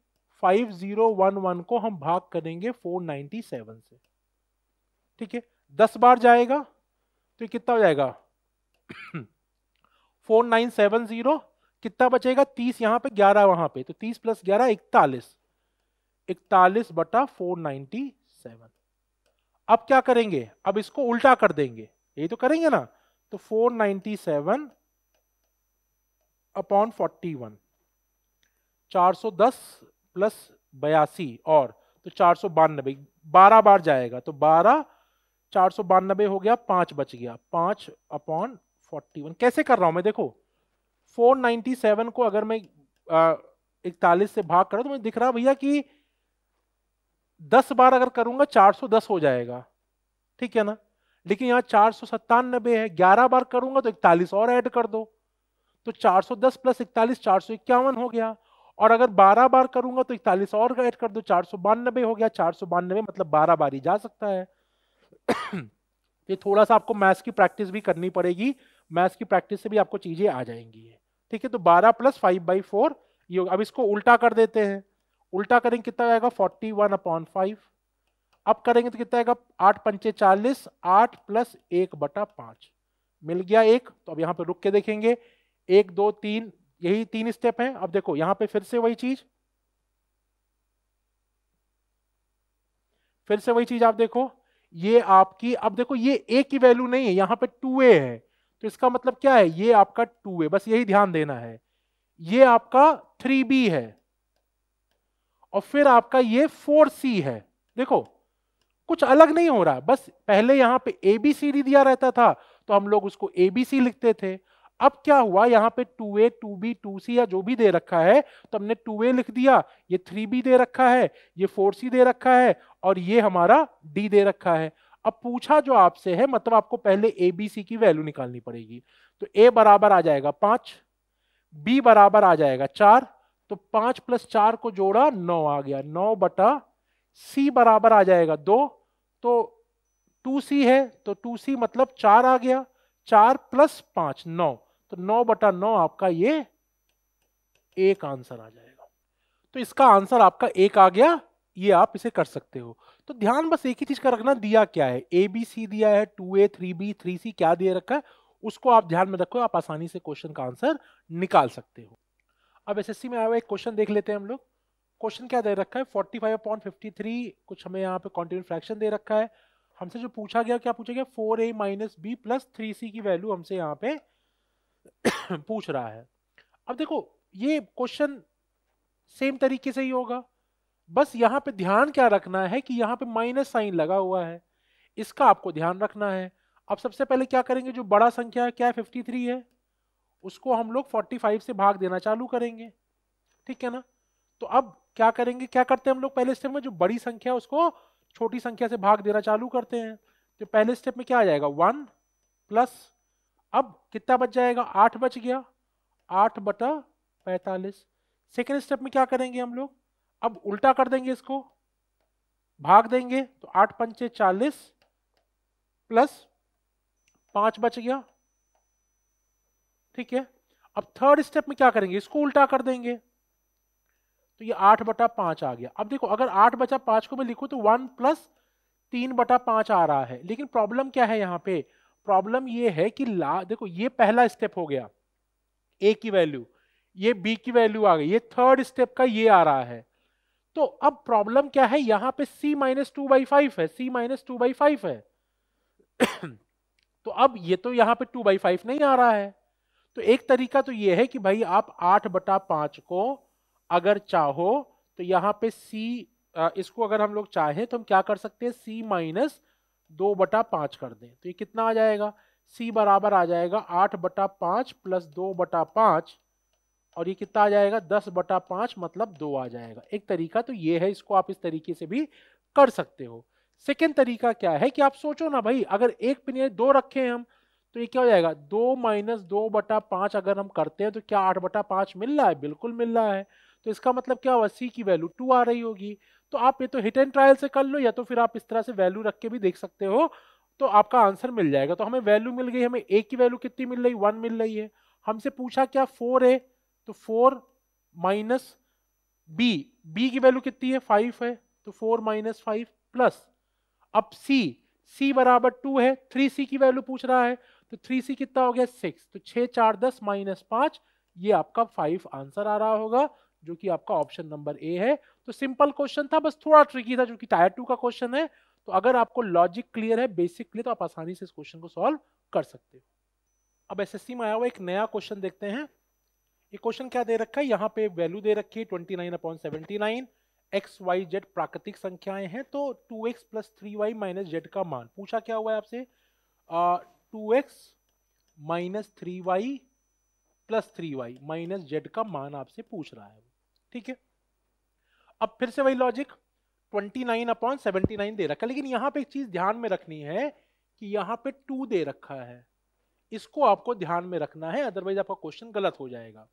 फाइव जीरो वन वन को हम भाग करेंगे फोर नाइन्टी सेवन से ठीक है दस बार जाएगा तो कितना हो जाएगा फोर नाइन सेवन जीरो कितना बचेगा तीस यहाँ पे ग्यारह वहां पे तो तीस प्लस ग्यारह इकतालीस इकतालीस बटा फोर नाइनटी सेवन अब क्या करेंगे अब इसको उल्टा कर देंगे यही तो करेंगे ना तो four ninety seven upon forty one चार सौ दस प्लस बयासी और तो चार सौ बानबे बारह बार जाएगा तो बारह चार सौ बानबे हो गया पांच बच गया पांच अपॉन फोर्टी वन कैसे कर रहा हूं मैं देखो 497 को अगर मैं इकतालीस से भाग करूं तो मुझे दिख रहा भैया कि 10 बार अगर करूंगा 410 हो जाएगा ठीक है ना लेकिन यहाँ चार सौ सत्तानबे है ग्यारह बार करूंगा तो इकतालीस और ऐड कर दो तो 410 प्लस इकतालीस चार सौ इक्यावन हो गया और अगर 12 बार करूंगा तो इकतालीस और ऐड कर दो चार सौ बानबे हो गया चार सौ बानबे मतलब बारह बार ही जा सकता है ये थोड़ा सा आपको मैथ्स की प्रैक्टिस भी करनी पड़ेगी मैथ्स की प्रैक्टिस से भी आपको चीजें आ जाएंगी ठीक है तो 12 प्लस फाइव बाई फोर ये अब इसको उल्टा कर देते हैं उल्टा करेंगे कितना आएगा 41 वन अपॉन फाइव अब करेंगे तो कितना आएगा आठ पंचे चालीस आठ प्लस एक बटा पाँच मिल गया एक तो अब यहाँ पे रुक के देखेंगे एक दो तीन यही तीन स्टेप हैं अब देखो यहाँ पे फिर से वही चीज़ फिर से वही चीज आप देखो ये आपकी अब देखो ये ए की वैल्यू नहीं है यहाँ पे टू ए है तो इसका मतलब क्या है ये आपका टू है बस यही ध्यान देना है ये आपका थ्री बी है और फिर आपका ये फोर सी है देखो कुछ अलग नहीं हो रहा बस पहले यहां पे ए बी सी डी दिया रहता था तो हम लोग उसको ए बी सी लिखते थे अब क्या हुआ यहाँ पे two A two B two C या जो भी दे रखा है तो हमने टू ए लिख दिया ये थ्री बी दे रखा है ये फोर सी दे रखा है और ये हमारा डी दे रखा है अब पूछा जो आपसे है मतलब आपको पहले ए बी सी की वैल्यू निकालनी पड़ेगी तो ए बराबर आ जाएगा पांच बी बराबर आ जाएगा चार तो पांच प्लस चार को जोड़ा नौ आ गया नौ बटा सी बराबर आ जाएगा दो तो टू सी है तो टू सी मतलब चार आ गया चार प्लस पांच नौ तो नौ बटा नौ आपका ये एक आंसर आ जाएगा तो इसका आंसर आपका एक आ गया ये आप इसे कर सकते हो तो ध्यान बस एक ही चीज का रखना दिया क्या है ए बी सी दिया है two A three B three C क्या दिया रखा है उसको आप ध्यान में रखो आप आसानी से क्वेश्चन का आंसर निकाल सकते हो अब एसएससी में आया हुआ एक क्वेश्चन देख लेते हैं हम लोग क्वेश्चन क्या दे रखा है फोर्टी पॉइंट अपॉइंट थ्री कुछ हमें यहाँ पे कॉन्टिन्यू फ्रैक्शन दे रखा है हमसे जो पूछा गया क्या पूछा गया four A minus B plus three C की वैल्यू हमसे यहाँ पे पूछ रहा है अब देखो ये क्वेश्चन सेम तरीके से ही होगा बस यहाँ पे ध्यान क्या रखना है कि यहाँ पे माइनस साइन लगा हुआ है इसका आपको ध्यान रखना है अब सबसे पहले क्या करेंगे जो बड़ा संख्या है क्या है 53 है उसको हम लोग 45 से भाग देना चालू करेंगे ठीक है ना तो अब क्या करेंगे क्या करते हैं हम लोग पहले स्टेप में जो बड़ी संख्या है उसको छोटी संख्या से भाग देना चालू करते हैं तो पहले स्टेप में क्या आ जाएगा वन प्लस अब कितना बच जाएगा आठ बच गया आठ बटा पैंतालीस सेकेंड स्टेप में क्या करेंगे हम लोग अब उल्टा कर देंगे इसको भाग देंगे तो आठ पंचे चालीस प्लस पांच बच गया ठीक है अब थर्ड स्टेप में क्या करेंगे इसको उल्टा कर देंगे तो ये आठ बटा पांच आ गया अब देखो अगर आठ बचा पांच को मैं लिखूं तो वन प्लस तीन बटा पांच आ रहा है लेकिन प्रॉब्लम क्या है यहां पे प्रॉब्लम ये है कि ला देखो ये पहला स्टेप हो गया ए की वैल्यू ये बी की वैल्यू आ गई ये थर्ड स्टेप का ये आ रहा है तो अब प्रॉब्लम क्या है यहां पे c minus two by five है c minus two by five है तो अब ये तो यहां पे टू बाई फाइव नहीं आ रहा है तो एक तरीका तो ये है कि भाई आप आठ बटा पांच को अगर चाहो तो यहां पे c इसको अगर हम लोग चाहें तो हम क्या कर सकते हैं सी माइनस दो बटा पांच कर दें तो ये कितना आ जाएगा सी बराबर आ जाएगा आठ बटा पांच प्लस दो बटा पांच और ये कितना आ जाएगा दस बटा पाँच मतलब दो आ जाएगा एक तरीका तो ये है इसको आप इस तरीके से भी कर सकते हो सेकेंड तरीका क्या है कि आप सोचो ना भाई अगर एक पिन दो रखे हम तो ये क्या हो जाएगा दो माइनस दो बटा पाँच अगर हम करते हैं तो क्या आठ बटा पाँच मिल रहा है बिल्कुल मिल रहा है तो इसका मतलब क्या हुआ सी की वैल्यू टू आ रही होगी तो आप ये तो हिट एंड ट्रायल से कर लो या तो फिर आप इस तरह से वैल्यू रख के भी देख सकते हो तो आपका आंसर मिल जाएगा तो हमें वैल्यू मिल गई हमें ए की वैल्यू कितनी मिल रही वन मिल रही है हमसे पूछा क्या फोर है तो फोर माइनस बी बी की वैल्यू कितनी है फाइव है तो फोर माइनस फाइव प्लस अब सी सी बराबर टू है थ्री सी की वैल्यू पूछ रहा है तो थ्री सी कितना हो गया सिक्स तो छः चार दस माइनस पाँच ये आपका फाइव आंसर आ रहा होगा जो कि आपका ऑप्शन नंबर ए है तो सिंपल क्वेश्चन था बस थोड़ा ट्रिकी था जो कि टायर टू का क्वेश्चन है तो अगर आपको लॉजिक क्लियर है बेसिक क्लियर तो आप आसानी से इस क्वेश्चन को सॉल्व कर सकते हो अब एसएससी में आया हुआ एक नया क्वेश्चन देखते हैं ये क्वेश्चन क्या दे रखा है यहाँ पे वैल्यू दे रखी है twenty nine upon seventy nine X Y Z प्राकृतिक संख्याएं हैं तो two X plus three Y minus Z का मान पूछा क्या हुआ है आपसे two X minus three Y plus three Y minus Z का मान आपसे पूछ रहा है ठीक है अब फिर से वही logic twenty nine upon seventy nine दे रखा है लेकिन यहाँ पे एक चीज ध्यान में रखनी है कि यहाँ पे टू दे रखा है इसको आपको ध्यान में रखना है अदरवाइज आपका क्वेश्चन गलत हो जाएगा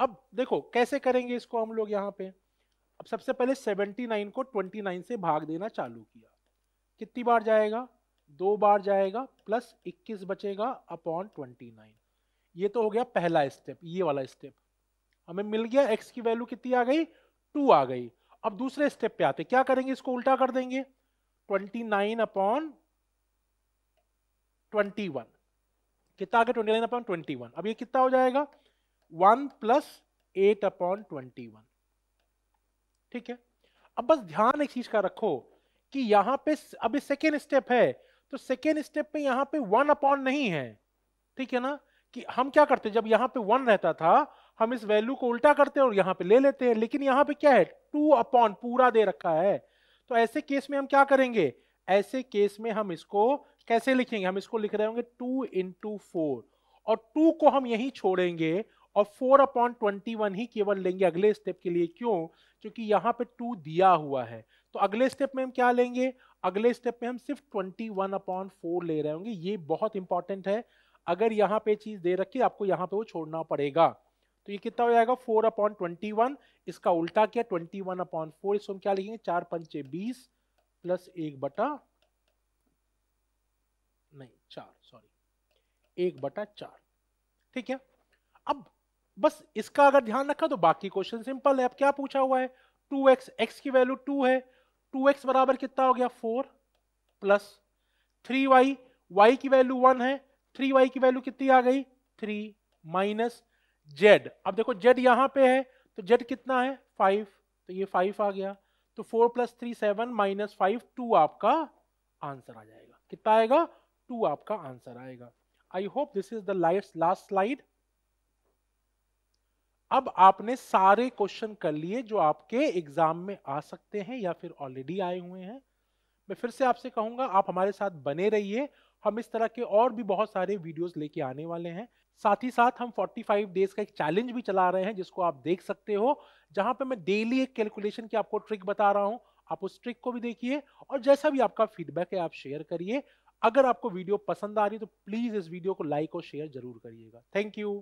अब देखो कैसे करेंगे इसको हम लोग यहाँ पे अब सबसे पहले 79 को 29 से भाग देना चालू किया कितनी बार जाएगा दो बार जाएगा प्लस 21 बचेगा अपॉन 29 ये तो हो गया पहला स्टेप ये वाला स्टेप हमें मिल गया एक्स की वैल्यू कितनी आ गई टू आ गई अब दूसरे स्टेप पे आते क्या करेंगे इसको उल्टा कर देंगे 29 नाइन अपॉन ट्वेंटी कितना आ गया ट्वेंटी नाइन अपॉन ट्वेंटी अब ये कितना हो जाएगा one plus eight upon twenty one ठीक है अब बस ध्यान एक चीज का रखो कि यहां पे अभी सेकेंड स्टेप है तो सेकेंड स्टेप पे यहां पे वन अपॉन नहीं है ठीक है ना कि हम क्या करते जब यहां पे वन रहता था हम इस वैल्यू को उल्टा करते हैं और यहां पे ले लेते हैं लेकिन यहां पे क्या है टू अपॉन पूरा दे रखा है तो ऐसे केस में हम क्या करेंगे ऐसे केस में हम इसको कैसे लिखेंगे हम इसको लिख रहे होंगे टू इंटू फोर और टू को हम यही छोड़ेंगे और फोर अपॉन ट्वेंटी वन ही केवल लेंगे अगले स्टेप के लिए क्यों क्योंकि यहाँ पे टू दिया हुआ है तो अगले स्टेप में हम क्या लेंगे अगले स्टेप में हम सिर्फ ट्वेंटी वन अपॉन फोर ले रहे होंगे ये बहुत इंपॉर्टेंट है अगर यहाँ पे चीज़ दे रखी आपको यहाँ पे वो छोड़ना पड़ेगा तो ये कितना हो जाएगा फोर अपॉन ट्वेंटी वन इसका उल्टा किया ट्वेंटी वन अपॉन फोर इसको हम क्या लिखेंगे चार पंचे बीस प्लस एक बटा नहीं चार सॉरी एक बटा चार ठीक है अब बस इसका अगर ध्यान रखा तो बाकी क्वेश्चन सिंपल है अब क्या पूछा हुआ है टू एक्स एक्स की वैल्यू टू है टू एक्स बराबर कितना हो गया four plus three Y Y की वैल्यू वन है थ्री वाई की वैल्यू कितनी आ गई थ्री माइनस जेड अब देखो जेड यहां पे है तो जेड कितना है फाइव तो ये फाइव आ गया तो four plus three seven minus five two आपका आंसर आ जाएगा कितना आएगा टू आपका आंसर आएगा I hope this is the light last slide अब आपने सारे क्वेश्चन कर लिए जो आपके एग्जाम में आ सकते हैं या फिर ऑलरेडी आए हुए हैं मैं फिर से आपसे कहूंगा आप हमारे साथ बने रहिए हम इस तरह के और भी बहुत सारे वीडियोस लेके आने वाले हैं साथ ही साथ हम 45 डेज का एक चैलेंज भी चला रहे हैं जिसको आप देख सकते हो जहां पे मैं डेली एक कैलकुलेशन की आपको ट्रिक बता रहा हूं आप उस ट्रिक को भी देखिए और जैसा भी आपका फीडबैक है आप शेयर करिए अगर आपको वीडियो पसंद आ रही है तो प्लीज़ इस वीडियो को लाइक और शेयर जरूर करिएगा थैंक यू